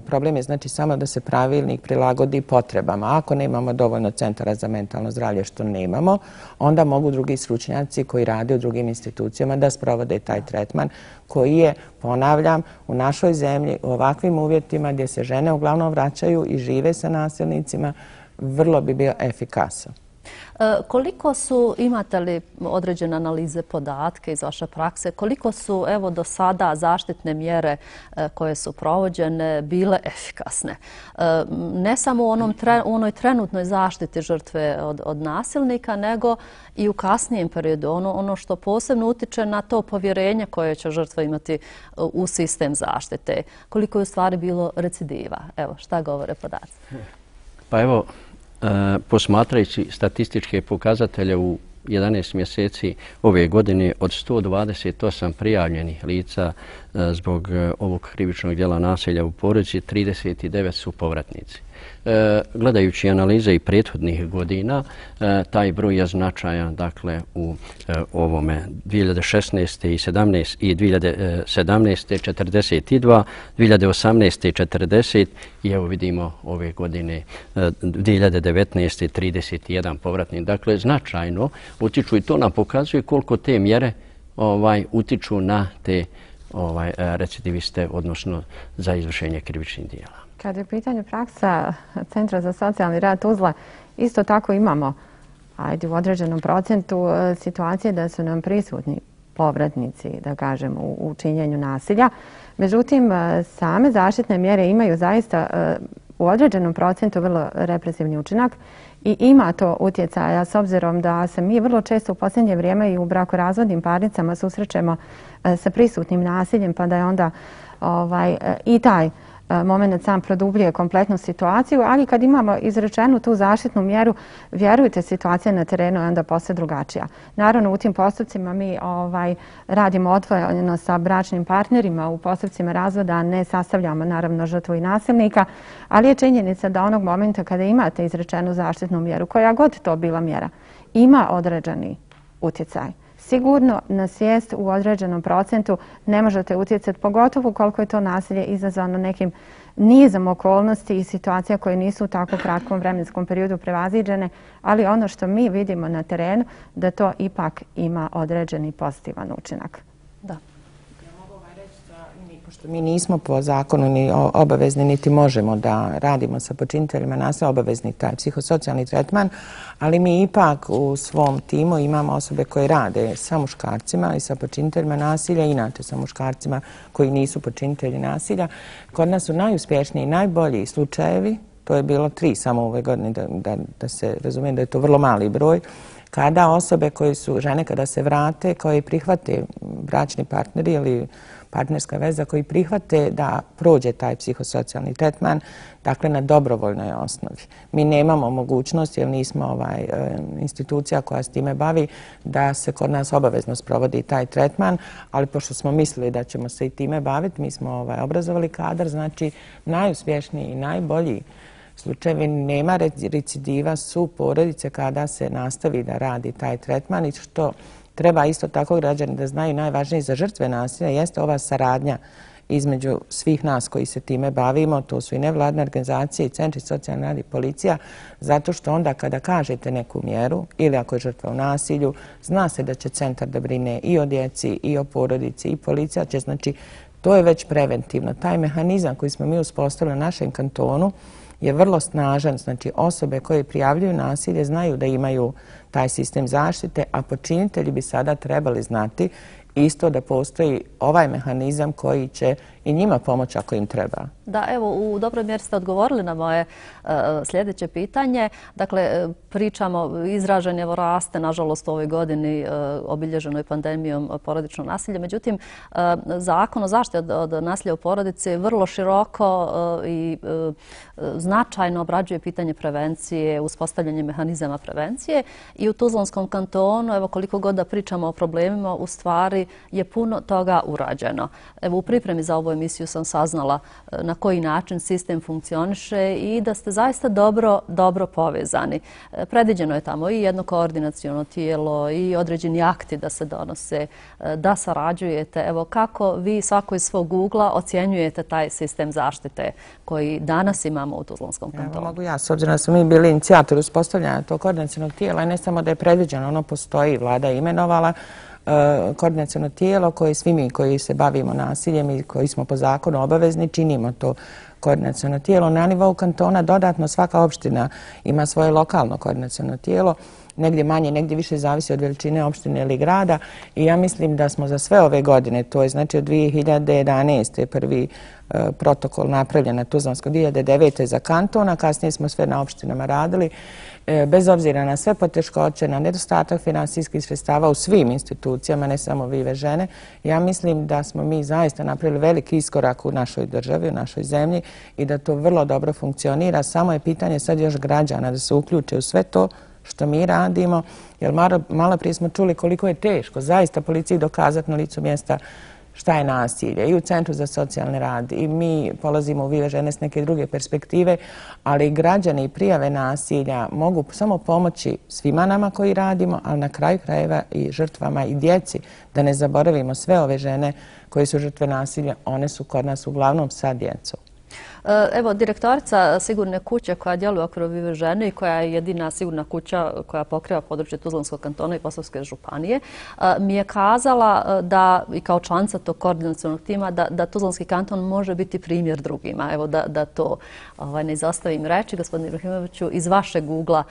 problem je znači samo da se pravilnik prilagodi potrebama. Ako nemamo dovoljno centara za mentalno zdravlje, što nemamo, onda mogu drugi sručnjaci koji rade u drugim institucijama da sprovode taj tretman koji je, ponavljam, u našoj zemlji u ovakvim uvjetima gdje se žene uglavnom vraćaju i žive sa nasilnicima, vrlo bi bio efikasan. E, koliko su, imate li određene analize, podatke iz vaše prakse, koliko su evo do sada zaštitne mjere e, koje su provođene bile efikasne? E, ne samo u onoj trenutnoj zaštiti žrtve od nasilnika, nego i u kasnijem periodu. Ono, ono što posebno utiče na to povjerenje koje će žrtva imati u sistem zaštite. Koliko je u stvari bilo recidiva? Evo, šta govore podaci? Pa evo, E, posmatrajući statističke pokazatelje u 11 mjeseci ove godine od 128 prijavljenih lica e, zbog e, ovog krivičnog djela naselja u porodici, 39 su povratnici. E, gledajući analize i prethodnih godina, e, taj broj je značajan dakle, u e, ovome 2016. i 17. i 2017. 42, 2018. 40 i evo vidimo ove godine 2019. 31 povratnih. Dakle, značajno utiču i to nam pokazuje koliko te mjere ovaj utiču na te ovaj recidiviste odnosno za izvršenje krivičnih djela Kad je u praksa Centra za socijalni rad Tuzla, isto tako imamo u određenom procentu e, situacije da su nam prisutni povratnici, da kažem, u činjenju nasilja. Međutim, e, same zaštitne mjere imaju zaista e, u određenom procentu vrlo represivni učinak i ima to utjecaja s obzirom da se mi vrlo često u posljednje vrijeme i u brakorazvodnim parnicama susrećemo sa prisutnim nasiljem pa da je onda ovaj, i taj E, moment sam produblije kompletnu situaciju, ali kad imamo izrečenu tu zaštitnu mjeru, vjerujte, situacija na terenu je onda posve drugačija. Naravno, u tim postupcima mi ovaj, radimo odvojeno sa bračnim partnerima u postupcima razvoda, ne sastavljamo naravno žrtvu i nasilnika, ali je činjenica da onog momenta kada imate izrečenu zaštitnu mjeru, koja god to bila mjera, ima određeni utjecaj sigurno na svijest u određenom procentu ne možete utjecati, pogotovo koliko je to nasilje izazvano nekim nizom okolnosti i situacija koje nisu u tako kratkom vremenskom periodu prevaziđene, ali ono što mi vidimo na terenu da to ipak ima određeni pozitivan učinak. Mi nismo po zakonu ni obavezni, niti možemo da radimo sa počiniteljima nasa obavezni taj psihosocijalni tretman, ali mi ipak u svom timu imamo osobe koje rade sa muškarcima i sa počiniteljima nasilja, inače sa muškarcima koji nisu počinitelji nasilja. Kod nas su najuspješniji i najbolji slučajevi, to je bilo tri samo ove godine, da se razumijem da je to vrlo mali broj, kada osobe koje su žene kada se vrate, koje prihvate bračni partneri ili partnerska veza, koji prihvate da prođe taj psihosocijalni tretman, dakle na dobrovoljnoj osnovi. Mi nemamo mogućnost, jer nismo ovaj, e, institucija koja s time bavi, da se kod nas obavezno sprovodi taj tretman, ali pošto smo mislili da ćemo se i time baviti, mi smo ovaj, obrazovali kadar, znači najuspješniji i najbolji slučajevi nema recidiva su porodice kada se nastavi da radi taj tretman i što treba isto tako građani da znaju najvažnije za žrtve nasilja jeste ova saradnja između svih nas koji se time bavimo, to su i nevladne organizacije i centri socijalne rade i policija, zato što onda kada kažete neku mjeru ili ako je žrtva u nasilju, zna se da će centar da brine i o djeci i o porodici i policija će, znači, to je već preventivno. Taj mehanizam koji smo mi uspostavili na našem kantonu, je vrlo snažan. Znači osobe koje prijavljuju nasilje znaju da imaju taj sistem zaštite, a počinitelji bi sada trebali znati isto da postoji ovaj mehanizam koji će i njima pomoć ako im treba. Da, evo, u dobroj mjeri ste odgovorili na moje e, sljedeće pitanje. Dakle, e, pričamo, izražen je raste, nažalost, u ovoj godini e, obilježeno pandemijom porodičnog nasilja. Međutim, zakon o zaštiti od nasilja u porodici je vrlo široko i značajno obrađuje pitanje prevencije, uspostavljanje mehanizama prevencije. I u Tuzlanskom kantonu, evo, koliko god da pričamo o problemima, u stvari je puno toga urađeno. Evo, u pripremi za ovoj emisiju sam saznala e, na koji način sistem funkcioniše i da ste zaista dobro, dobro povezani. E, predviđeno je tamo i jedno koordinacijono tijelo i određeni akti da se donose, e, da sarađujete. Evo kako vi svako iz svog ugla ocjenjujete taj sistem zaštite koji danas imamo u Tuzlanskom kantonu? Evo mogu ja, s obzirom da smo mi bili inicijatori uspostavljanja tog koordinacijonog tijela, ne samo da je predviđeno, ono postoji, vlada je imenovala, E, koordinacijalno tijelo koje svi mi koji se bavimo nasiljem i koji smo po zakonu obavezni činimo to koordinacijalno tijelo. Na nivou kantona dodatno svaka opština ima svoje lokalno koordinacijalno tijelo negdje manje, negdje više zavisi od veličine opštine ili grada. I ja mislim da smo za sve ove godine, to je znači od 2011. je prvi e, protokol napravljen na Tuzlansko 2009. za kantona, kasnije smo sve na opštinama radili, e, bez obzira na sve poteškoće, na nedostatak finansijskih sredstava u svim institucijama, ne samo vive žene, ja mislim da smo mi zaista napravili veliki iskorak u našoj državi, u našoj zemlji i da to vrlo dobro funkcionira. Samo je pitanje sad još građana da se uključe u sve to, što mi radimo. Jer malo prije smo čuli koliko je teško zaista policiji dokazati na licu mjesta šta je nasilje i u Centru za socijalni rad. I mi polazimo u Vive žene s neke druge perspektive, ali građani i prijave nasilja mogu samo pomoći svima nama koji radimo, ali na kraju krajeva i žrtvama i djeci, da ne zaboravimo sve ove žene koje su žrtve nasilja, one su kod nas uglavnom sa djecom. Eh, evo, direktorica sigurne kuće koja djeluje okru vive žene i koja je jedina sigurna kuća koja pokriva područje Tuzlanskog kantona i Poslovske županije, eh, mi je kazala eh, da, i kao članca tog koordinacijalnog tima, da Tuzlanski kanton može biti primjer drugima. Evo, da to ovaj, ne izostavim reći, gospodine Ibrahimoviću, iz vašeg ugla,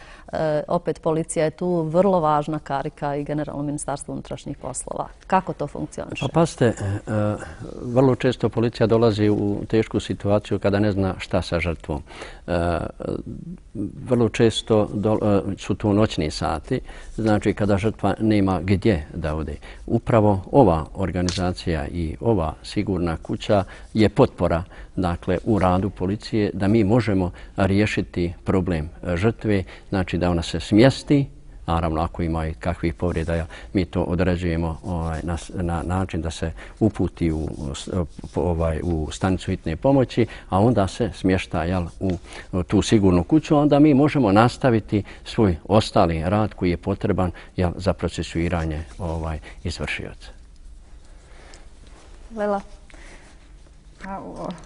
opet policija je tu vrlo važna karika i generalno ministarstvo unutrašnjih poslova. Kako to funkcioniše? Pa, pa ste, vrlo često policija dolazi u tešku situaciju kada ne zna šta sa žrtvom. E, vrlo često do, e, su tu noćni sati, znači kada žrtva nema gdje da ode. Upravo ova organizacija i ova sigurna kuća je potpora dakle, u radu policije da mi možemo riješiti problem žrtve, znači da ona se smjesti Naravno, ako ima i kakvih povreda, mi to određujemo ovaj, na, način da se uputi u, ovaj, u stanicu hitne pomoći, a onda se smješta jel, u tu sigurnu kuću, a onda mi možemo nastaviti svoj ostali rad koji je potreban jel, za procesuiranje ovaj, izvršioca. Lela. Pa,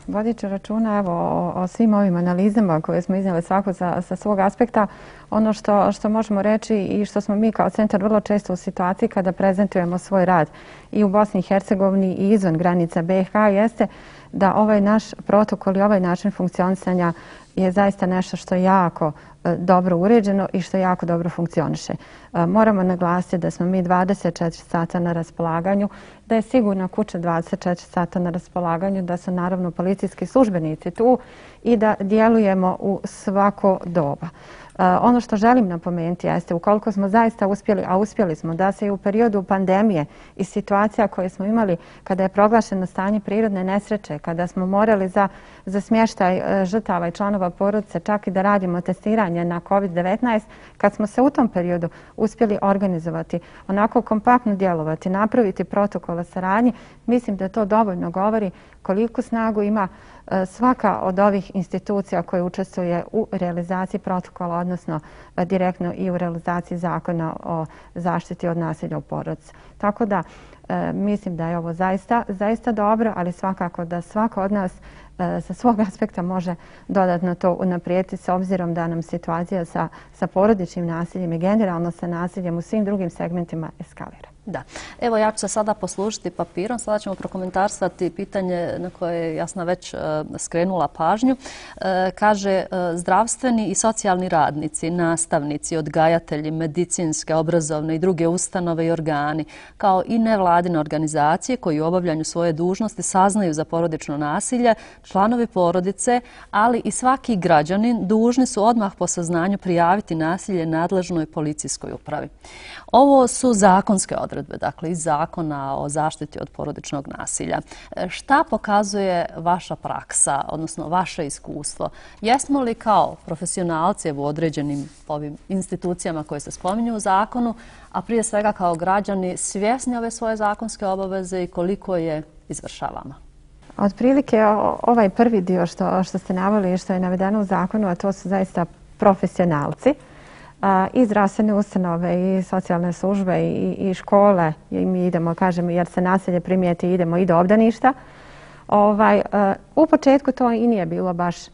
Vodiče računa evo, o, svim ovim analizama koje smo iznijeli svako sa, sa svog aspekta. Ono što, što možemo reći i što smo mi kao centar vrlo često u situaciji kada prezentujemo svoj rad i u Bosni i Hercegovini i izvan granica BiH jeste da ovaj naš protokol i ovaj način funkcionisanja je zaista nešto što je jako e, dobro uređeno i što jako dobro funkcioniše. E, moramo naglasiti da smo mi 24 sata na raspolaganju, da je sigurna kuća 24 sata na raspolaganju, da su naravno policijski službenici tu i da dijelujemo u svako doba. Ono što želim napomenuti jeste ukoliko smo zaista uspjeli, a uspjeli smo da se i u periodu pandemije i situacija koje smo imali kada je proglašeno stanje prirodne nesreće, kada smo morali za, za smještaj e, žrtava i članova porodice čak i da radimo testiranje na COVID-19, kad smo se u tom periodu uspjeli organizovati, onako kompaktno djelovati, napraviti protokola saradnje, mislim da to dovoljno govori koliko snagu ima svaka od ovih institucija koje učestvuje u realizaciji protokola, odnosno e, direktno i u realizaciji zakona o zaštiti od nasilja u porodcu. Tako da e, mislim da je ovo zaista dobro, ali svakako da svako od nas e, sa svog aspekta može dodatno to unaprijeti s obzirom da nam situacija sa porodičnim nasiljem i generalno sa nasiljem u svim drugim segmentima eskalira. Da. Evo ja ću se sada poslužiti papirom. Sada ćemo prokomentarstvati pitanje na koje je jasna već e, skrenula pažnju. E, kaže, e, zdravstveni i socijalni radnici, nastavnici, odgajatelji, medicinske, obrazovne i druge ustanove i organi, kao i nevladine organizacije koji u obavljanju svoje dužnosti saznaju za porodično nasilje, članovi porodice, ali i svaki građanin dužni su odmah po saznanju prijaviti nasilje nadležnoj policijskoj upravi. Ovo su zakonske odredbe, dakle iz zakona o zaštiti od porodičnog nasilja. E, šta pokazuje vaša praksa, odnosno vaše iskustvo? Jesmo li kao profesionalci u određenim ovim institucijama koje se spominju u zakonu, a prije svega kao građani svjesni ove svoje zakonske obaveze i koliko je izvršavamo? Od prilike ovaj prvi dio što, što ste navali i što je navedeno u zakonu, a to su zaista profesionalci, i zdravstvene ustanove i socijalne službe i škole. i Mi idemo, kažem, jer se naselje primijeti, idemo i do obdaništa. Ovaj, u početku to i nije bilo baš e,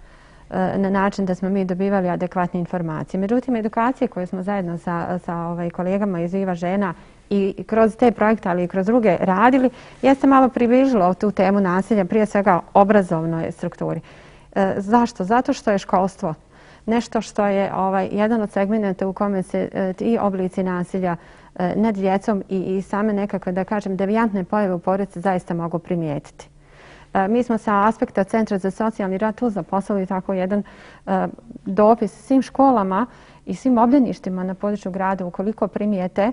na način da smo mi dobivali adekvatne informacije. Međutim, edukacije koje smo zajedno sa ovaj, kolegama iz Viva žena i kroz te projekte, ali i kroz druge radili, jeste malo približilo tu temu nasilja, prije svega obrazovnoj strukturi. E, zašto? Zato što je školstvo nešto što je ovaj jedan od segmenta u kome se e, i oblici nasilja e, nad djecom i same nekakve, da kažem, devijantne pojave u porodici zaista mogu primijetiti. E, mi smo sa aspekta Centra za socijalni rad tu zaposlili tako jedan dopis svim školama i svim obljeništima na području grada ukoliko primijete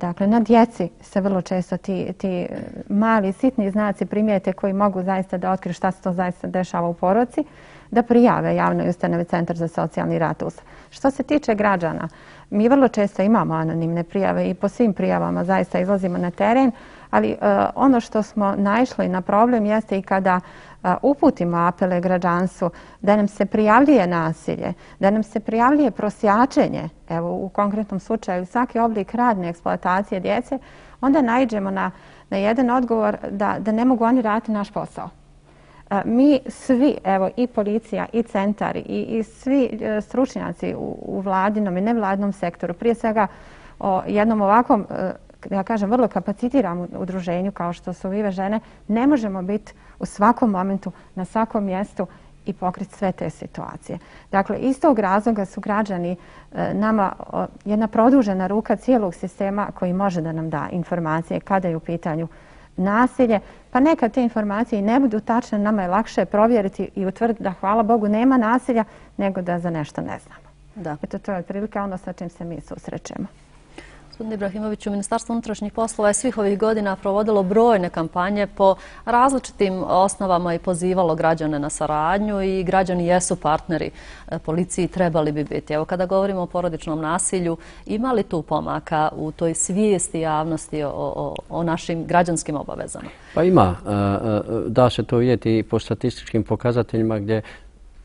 Dakle, na djeci se vrlo često ti, ti mali, sitni znaci primijete koji mogu zaista da otkriju šta se to zaista dešava u poroci da prijave javnoj ustanovi Centar za socijalni rad USA. Što se tiče građana, mi vrlo često imamo anonimne prijave i po svim prijavama zaista izlazimo na teren, ali e, ono što smo naišli na problem jeste i kada e, uputimo apele građansu da nam se prijavljuje nasilje, da nam se prijavljuje prosjačenje, evo u konkretnom slučaju svaki oblik radne eksploatacije djece, onda najđemo na jedan odgovor da ne mogu oni raditi naš posao. Mi svi, evo i policija, i centar, i svi e, stručnjaci u vladinom i nevladnom sektoru, prije svega o jednom ovakvom, e, ja kažem, vrlo kapacitiram udruženju kao što su vive žene, ne možemo biti u svakom momentu, na svakom mjestu i pokriti sve te situacije. Dakle, iz tog razloga su građani e, nama jedna produžena ruka cijelog sistema koji može da nam da informacije kada je u pitanju učinjenja nasilje, pa nekad te informacije i ne budu tačne, nama je lakše provjeriti i utvrditi da hvala Bogu nema nasilja nego da za nešto ne znamo. Eto, to je prilika ono sa čim se mi susrećemo. Gospodin Ibrahimović, u Ministarstvu unutrašnjih poslova je svih ovih godina provodilo brojne kampanje po različitim osnovama i pozivalo građane na saradnju i građani jesu partneri policiji, trebali bi biti. Evo, kada govorimo o porodičnom nasilju, ima li tu pomaka u toj svijesti javnosti o našim građanskim obavezama? Pa ima. Da se to vidjeti po statističkim pokazateljima gdje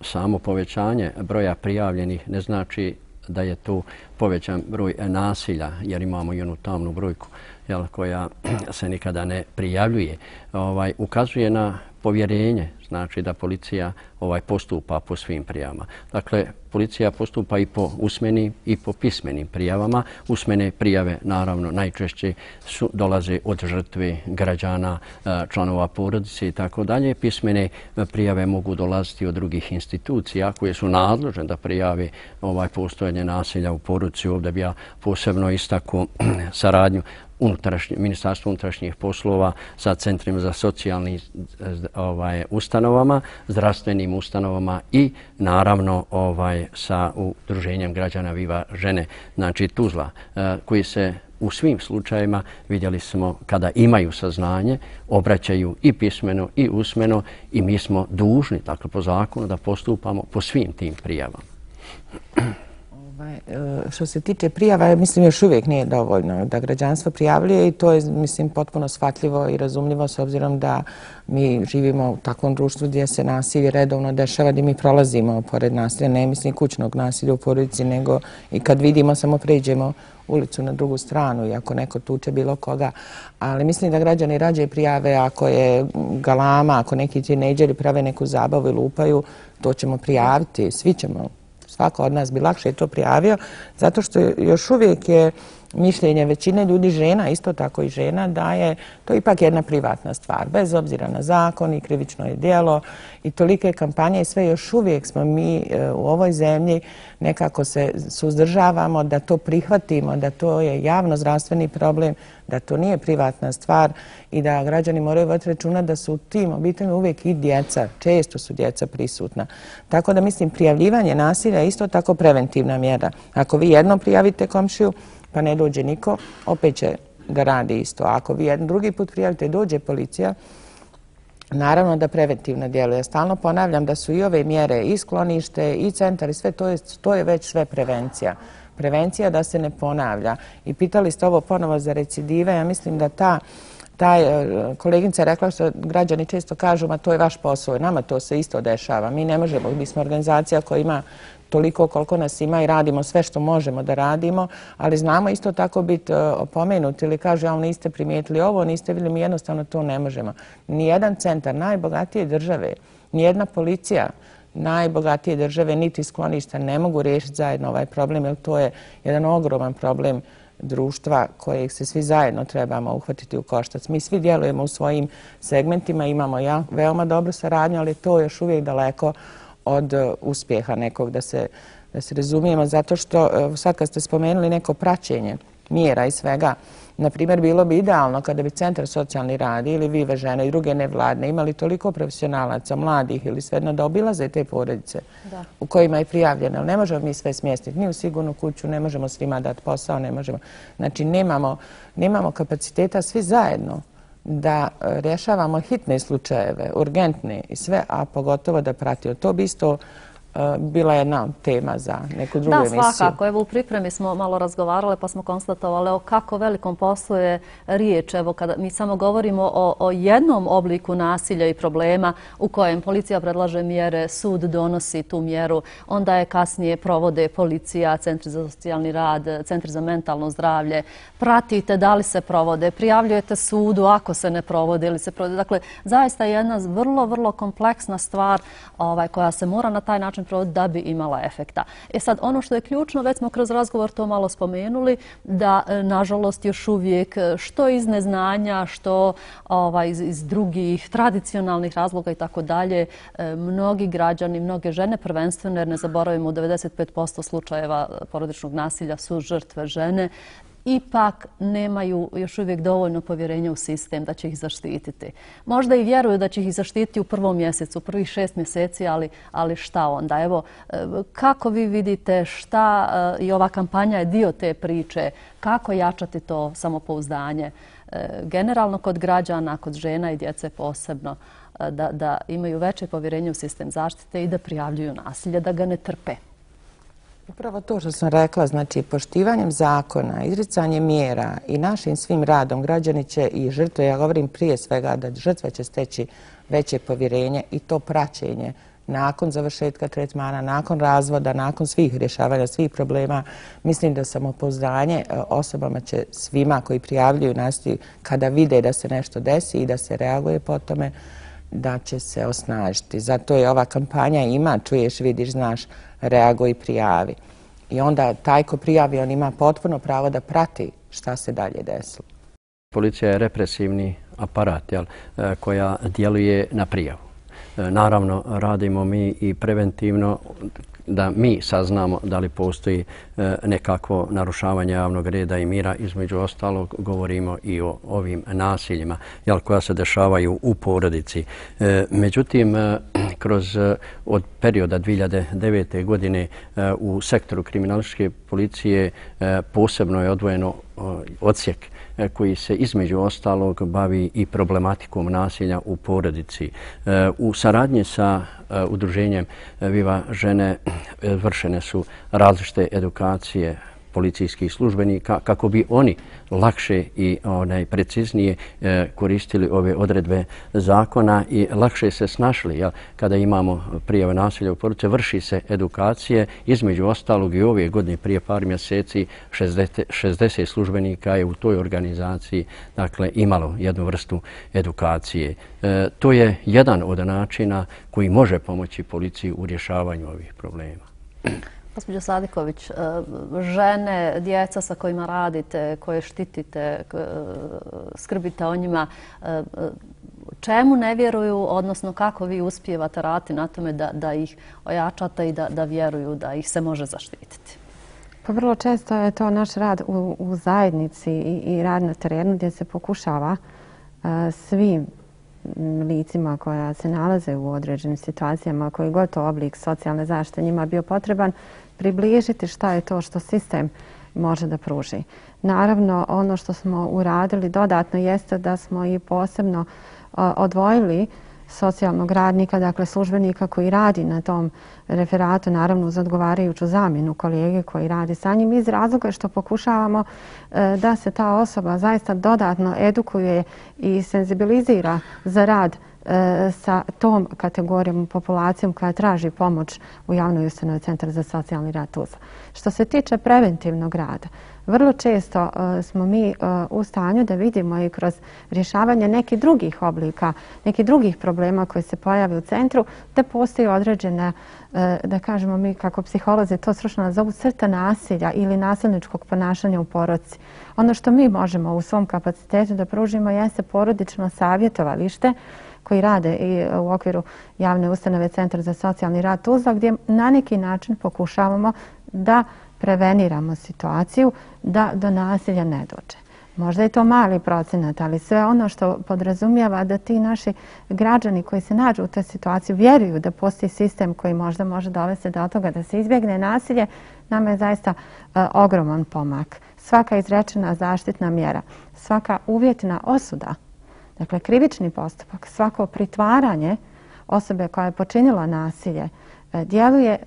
samo povećanje broja prijavljenih ne znači da je to povećan broj e, nasilja, jer imamo i onu tamnu brojku jel, koja [CLEARS THROAT] se nikada ne prijavljuje. Ovaj, ukazuje na povjerenje, znači da policija ovaj postupa po svim prijavama. Dakle, policija postupa i po usmenim i po pismenim prijavama. Usmene prijave, naravno, najčešće su, dolaze od žrtve građana, e, članova porodice i tako dalje. Pismene e, prijave mogu dolaziti od drugih institucija koje su nadložene da prijave ovaj postojanje nasilja u porodici. Ovdje bi ja posebno istako [CLEARS THROAT] saradnju unutrašnje, ministarstvo unutrašnjih poslova sa centrima za socijalni ovaj, ustanovama, zdravstvenim ustanovama i naravno ovaj sa udruženjem građana Viva žene, znači Tuzla, eh, koji se u svim slučajima vidjeli smo kada imaju saznanje, obraćaju i pismeno i usmeno i mi smo dužni, tako dakle, po zakonu, da postupamo po svim tim prijavama. Ovaj, e, što se tiče prijava, mislim, još uvijek nije dovoljno da građanstvo prijavljuje i to je, mislim, potpuno shvatljivo i razumljivo s obzirom da mi živimo u takvom društvu gdje se nasilje redovno dešava, gdje mi prolazimo pored nasilja, ne mislim kućnog nasilja u porodici, nego i kad vidimo, samo pređemo ulicu na drugu stranu i ako neko tuče bilo koga. Ali mislim da građani rađe prijave ako je galama, ako neki tineđeri prave neku zabavu i lupaju, to ćemo prijaviti, svi ćemo prijaviti svako od nas bi lakše to prijavio, zato što još uvijek je mišljenje većine ljudi, žena, isto tako i žena, da je to ipak jedna privatna stvar, bez obzira na zakon i krivično je dijelo i tolike kampanje i sve još uvijek smo mi e, u ovoj zemlji nekako se suzdržavamo da to prihvatimo, da to je javno zdravstveni problem, da to nije privatna stvar i da građani moraju vati računa da su u tim obiteljima uvijek i djeca, često su djeca prisutna. Tako da mislim prijavljivanje nasilja je isto tako preventivna mjera. Ako vi jednom prijavite komšiju, pa ne dođe niko, opet će da radi isto. Ako vi jedan drugi put prijavite, dođe policija, naravno da preventivno djeluje. Stalno ponavljam da su i ove mjere i sklonište i centar i sve, to je već sve prevencija. Prevencija da se ne ponavlja. I pitali ste ovo ponovo za recidive, ja mislim da ta e, Koleginca je rekla što građani često kažu ma to je vaš posao, nama to se isto dešava. Mi ne možemo, mi smo organizacija koja ima toliko koliko nas ima i radimo sve što možemo da radimo, ali znamo isto tako biti e, opomenuti ili kaže, ja vam niste primijetili ovo, niste vidjeli, mi jednostavno to ne možemo. Nijedan centar najbogatije države, nijedna policija najbogatije države, niti skloništa ne mogu riješiti zajedno ovaj problem jer to je jedan ogroman problem društva kojeg se svi zajedno trebamo uhvatiti u koštac. Mi svi djelujemo u svojim segmentima, imamo veoma dobru saradnju, ali to je još uvijek daleko učiniti od e, uspjeha nekog, da se razumijemo. Zato što e, sad kad ste spomenuli neko praćenje mjera i svega, na primjer bilo bi idealno kada bi Centar socijalni radi ili vi žene i druge nevladne imali toliko profesionalaca, mladih ili svedno da obilaze te porodice u kojima je prijavljeno. Ne možemo mi sve smjestiti ni u sigurnu kuću, ne možemo svima dati posao, ne možemo. Znači, nemamo kapaciteta svi zajedno da e, rješavamo hitne slučajeve, urgentne i sve, a pogotovo da pratio. To bi isto bila jedna tema za neku drugu emisiju. Da, svakako. Evo u pripremi smo malo razgovarale pa smo konstatovali o kako velikom poslu je riječ. Evo kada mi samo govorimo o jednom obliku nasilja i problema u kojem policija predlaže mjere, sud donosi tu mjeru, onda je kasnije provode policija, centri za socijalni rad, centri za mentalno zdravlje. Pratite da li se provode, prijavljujete sudu ako se ne provode ili se provode. Dakle, zaista je jedna vrlo, vrlo kompleksna stvar ovaj, koja se mora na taj način način provoditi da bi imala efekta. E sad, ono što je ključno, već smo kroz razgovor to malo spomenuli, da e, nažalost još uvijek e, što iz neznanja, što ovaj, iz drugih tradicionalnih razloga i tako dalje, e, mnogi građani, mnoge žene prvenstveno, jer ne zaboravimo, 95% slučajeva porodičnog nasilja su žrtve žene, ipak nemaju još uvijek dovoljno povjerenja u sistem da će ih zaštititi. Možda i vjeruju da će ih zaštititi u prvom mjesecu, u prvih šest mjeseci, ali, ali šta onda? Evo, e, kako vi vidite šta e, i ova kampanja je dio te priče, kako jačati to samopouzdanje e, generalno kod građana, kod žena i djece posebno, da, da imaju veće povjerenje u sistem zaštite i da prijavljuju nasilje, da ga ne trpe? Upravo to što sam rekla, znači poštivanjem zakona, izricanjem mjera i našim svim radom građani će i žrtve, ja govorim prije svega da žrtve će steći veće povjerenje i to praćenje nakon završetka tretmana, nakon razvoda, nakon svih rješavanja, svih problema. Mislim da samopoznanje e, osobama će svima koji prijavljuju nasilje kada vide da se nešto desi i da se reaguje po tome, da će se osnažiti. Zato je ova kampanja ima, čuješ, vidiš, znaš, reaguj, i prijavi. I onda taj ko prijavi, on ima potpuno pravo da prati šta se dalje desilo. Policija je represivni aparat e, koja djeluje na prijavu. E, naravno, radimo mi i preventivno da mi saznamo da li postoji e, nekakvo narušavanje javnog reda i mira. Između ostalog, govorimo i o ovim nasiljima koja se dešavaju u porodici. E, međutim, od perioda 2009. godine u sektoru kriminalističke policije posebno je odvojeno odsjek E, koji se između ostalog bavi i problematikom nasilja u porodici. E, u saradnje sa e, udruženjem Viva žene vršene su različite edukacije policijskih službenika kako bi oni lakše i onaj preciznije e, koristili ove odredbe zakona i lakše se snašli. Jel? Kada imamo prijave nasilja u poruce, vrši se edukacije. Između ostalog i ove godine prije par mjeseci 60, 60 službenika je u toj organizaciji dakle imalo jednu vrstu edukacije. E, to je jedan od načina koji može pomoći policiji u rješavanju ovih problema. Gospodin Sadiković, e, žene, djeca sa kojima radite, koje štitite, e, skrbite o njima, e, čemu ne vjeruju, odnosno kako vi uspijevate rati na tome da ih ojačate i da vjeruju da ih se može zaštititi? Pa Vrlo često je to naš rad u zajednici i rad na terenu gdje se pokušava svim licima koja se nalaze u određenim situacijama, koji gotovo oblik socijalne zaštite njima bio potreban, približiti šta je to što sistem može da pruži. Naravno, ono što smo uradili dodatno jeste da smo i posebno e, odvojili socijalnog radnika, dakle službenika koji radi na tom referatu, naravno uz odgovarajuću zamjenu kolege koji radi sa njim, iz razloga što pokušavamo e, da se ta osoba zaista dodatno edukuje i senzibilizira za rad radnika E, sa tom kategorijom, populacijom koja traži pomoć u javnoj ustanovi Centar za socijalni rad Tuzla. Što se tiče preventivnog rada, vrlo često e, smo mi e, u stanju da vidimo i kroz rješavanje nekih drugih oblika, nekih drugih problema koji se pojavi u centru, da postoji određene, da kažemo mi kako psiholozi to srušno nazovu, crta nasilja ili nasilničkog ponašanja u poroci. Ono što mi možemo u svom kapacitetu da pružimo jeste porodično savjetovalište koji rade e, u okviru javne ustanove Centar za socijalni rad Tuzla gdje na neki način pokušavamo da preveniramo situaciju da do nasilja ne dođe. Možda je to mali procenat, ali sve ono što podrazumijeva da ti naši građani koji se nađu u toj situaciji vjeruju da postoji sistem koji možda može dovesti do toga da se izbjegne nasilje, nama je zaista e, ogroman pomak. Svaka izrečena zaštitna mjera, svaka uvjetna osuda Dakle, krivični postupak, svako pritvaranje osobe koja je počinila nasilje, e, djeluje e,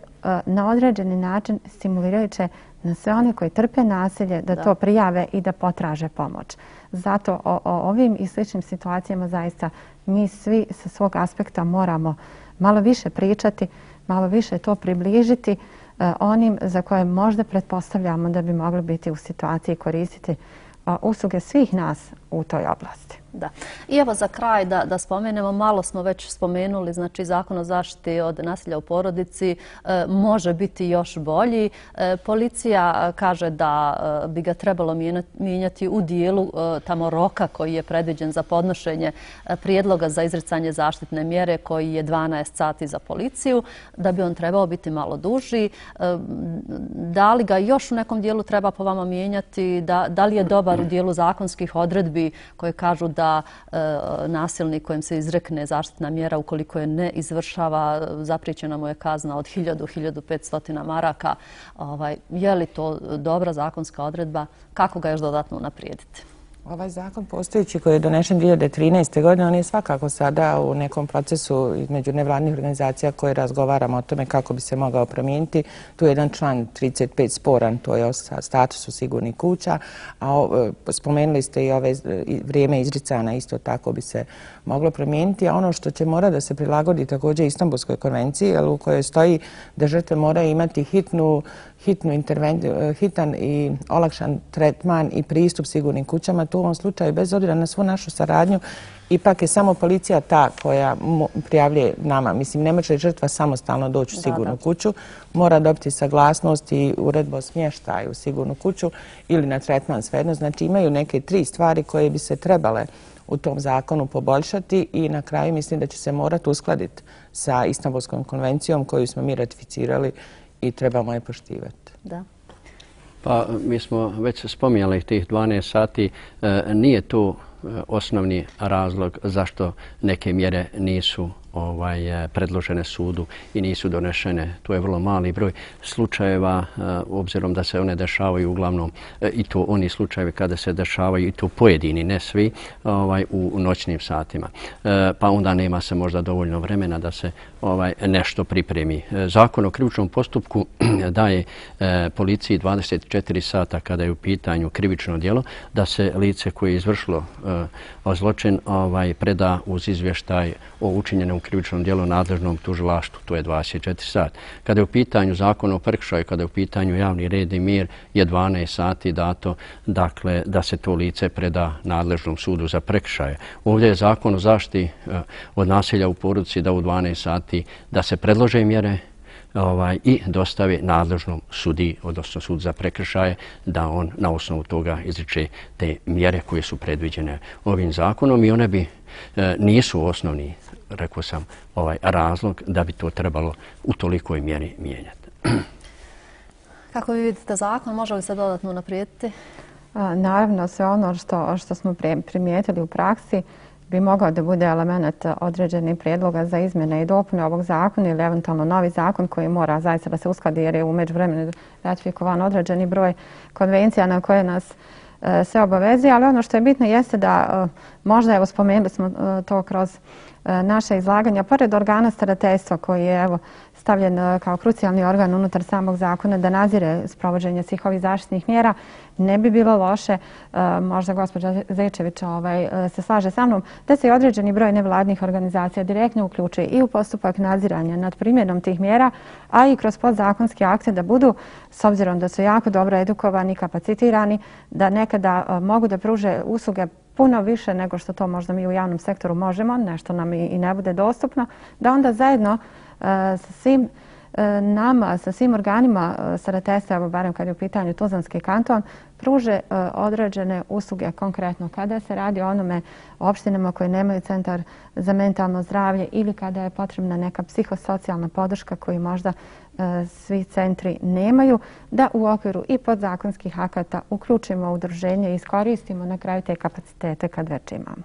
na određeni način stimulirajuće na sve one koji trpe nasilje da to prijave i da potraže pomoć. Zato o ovim i sličnim situacijama zaista mi svi sa svog aspekta moramo malo više pričati, malo više to približiti e, onim za koje možda pretpostavljamo da bi mogli biti u situaciji koristiti usluge svih nas, u toj oblasti. Da. I evo za kraj da spomenemo, malo smo već spomenuli, znači zakon o zaštiti od nasilja u porodici e, može biti još bolji. E, policija e, kaže da bi ga trebalo mijenjati u dijelu tamo roka koji je predviđen za podnošenje prijedloga za izricanje zaštitne mjere koji je 12 sati za policiju, da bi on trebao biti malo duži. Da li ga još u nekom dijelu treba po vama mijenjati? Da li je dobar u dijelu zakonskih odredbi koje kažu da e, nasilnik kojem se izrekne zaštitna mjera ukoliko je ne izvršava, zapričena mu je kazna od 1000-1500 maraka. Ovaj, je li to dobra zakonska odredba? Kako ga još dodatno naprijedite? Ovaj zakon postojići koji je donešen 2013. godine, on je svakako sada u nekom procesu između nevladnih organizacija koje razgovaramo o tome kako bi se mogao promijeniti. Tu je jedan član 35 sporan, to je o statusu sigurnih kuća, a e, spomenuli ste i ove e, vrijeme izricana, isto tako bi se moglo promijeniti, a ono što će mora da se prilagodi također Istanbulskoj konvenciji, u kojoj stoji da žrtve mora imati hitnu e, hitan i olakšan tretman i pristup sigurnim kućama. Tu u ovom slučaju, bez odira na svu našu saradnju, ipak je samo policija ta koja prijavlje nama. Mislim, ne može žrtva samostalno doći u sigurnu kuću, mora dobiti saglasnost i uredbo smještaj u sigurnu kuću ili na tretman svejedno. Znači, imaju neke tri stvari koje bi se trebale u tom zakonu poboljšati i na kraju mislim da će se morati uskladiti sa Istanbulskom konvencijom koju smo mi ratificirali i trebamo je poštivati. Da. Pa mi smo već se spominjali tih 12 sati. E, nije to e, osnovni razlog zašto neke mjere nisu učinjene Ovaj, eh, predložene sudu i nisu donešene. To je vrlo mali broj slučajeva, eh, obzirom da se one dešavaju uglavnom, eh, i to oni slučajevi kada se dešavaju, i to pojedini, ne svi, ovaj, u noćnim satima. Pa onda nema se možda dovoljno vremena da se ovaj, nešto pripremi. Zakon o krivičnom postupku [CLEARS THROAT] daje policiji 24 sata kada je u pitanju krivično djelo da se lice koje je izvršilo zločin preda uz izvještaj o učinjenom krivičnom dijelu nadležnom tužilaštu, to je 24 sat. Kada je u pitanju zakon o prkšaju, kada je u pitanju javni red i mir, je 12 sati dato dakle, da se to lice preda nadležnom sudu za prekšaje. Ovdje je zakon o zašti eh, od nasilja u porodici da u 12 sati da se predlože mjere ovaj i dostavi nadležnom sudi, odnosno sud za prekršaje, da on na osnovu toga izriče te mjere koje su predviđene ovim zakonom i one bi eh, nisu osnovni rekao sam, ovaj razlog da bi to trebalo u tolikoj mjeri mijenjati. Kako vi vidite zakon, može li se dodatno naprijediti? Naravno, sve ono što, što smo primijetili u praksi bi mogao da bude element određeni predloga za izmjene i dopune ovog zakona ili eventualno novi zakon koji mora zaista da se uskladi jer je umeđu vremenu ratifikovan određeni broj konvencija na koje nas se obavezi, ali ono što je bitno jeste da e, možda evo spomenuli smo e, to kroz E, naša izlaganja, Pored organa starateljstva koji je stavljen e, kao krucijalni organ unutar samog zakona da nazire sprovođenje svih ovih zaštitnih mjera, ne bi bilo loše, e, možda gospođa Zečević ovaj, se slaže sa mnom, da se i određeni broj nevladnih organizacija direktno uključuje i u postupak naziranja nad primjenom tih mjera, a i kroz podzakonski akte da budu, s obzirom da su jako dobro edukovani, kapacitirani, da nekada mogu da pruže usluge puno više nego što to možda mi u javnom sektoru možemo, nešto nam i ne bude dostupno, da onda zajedno e, sa svim e, nama, sa svim organima e, Saratesa, evo barem kad je u pitanju Tuzanski kanton, pruže određene usluge konkretno kada se radi o onome opštinama koje nemaju centar za mentalno zdravlje ili kada je potrebna neka psihosocijalna podrška koju možda E, svi centri nemaju, da u okviru i podzakonskih akata uključimo udruženje i iskoristimo na kraju te kapacitete kad već imamo.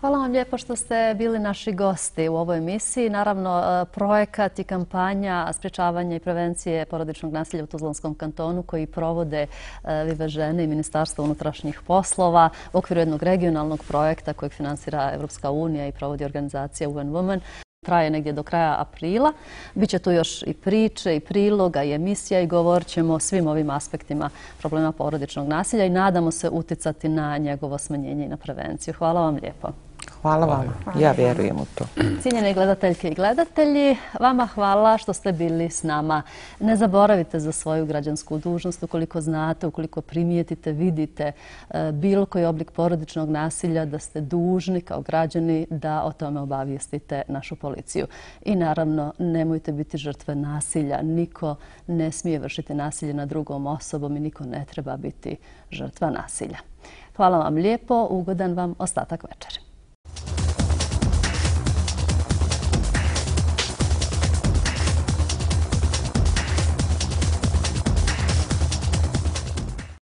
Hvala vam lijepo što ste bili naši gosti u ovoj emisiji. Naravno, e, projekat i kampanja spriječavanja i prevencije porodičnog nasilja u Tuzlanskom kantonu koji provode e, Vive žene i Ministarstvo unutrašnjih poslova u okviru jednog regionalnog projekta kojeg finansira Evropska unija i provodi organizacija UN Women traje negdje do kraja aprila. Biće tu još i priče, i priloga, i emisija i govorit ćemo o svim ovim aspektima problema porodičnog nasilja i nadamo se uticati na njegovo smanjenje i na prevenciju. Hvala vam lijepo. Hvala vam. Ja vjerujem u to. Cijenjene gledateljke i gledatelji, vama hvala što ste bili s nama. Ne zaboravite za svoju građansku dužnost. Ukoliko znate, ukoliko primijetite, vidite e, bilo koji oblik porodičnog nasilja, da ste dužni kao građani da o tome obavijestite našu policiju. I naravno, nemojte biti žrtve nasilja. Niko ne smije vršiti nasilje na drugom osobom i niko ne treba biti žrtva nasilja. Hvala vam lijepo. Ugodan vam ostatak večera.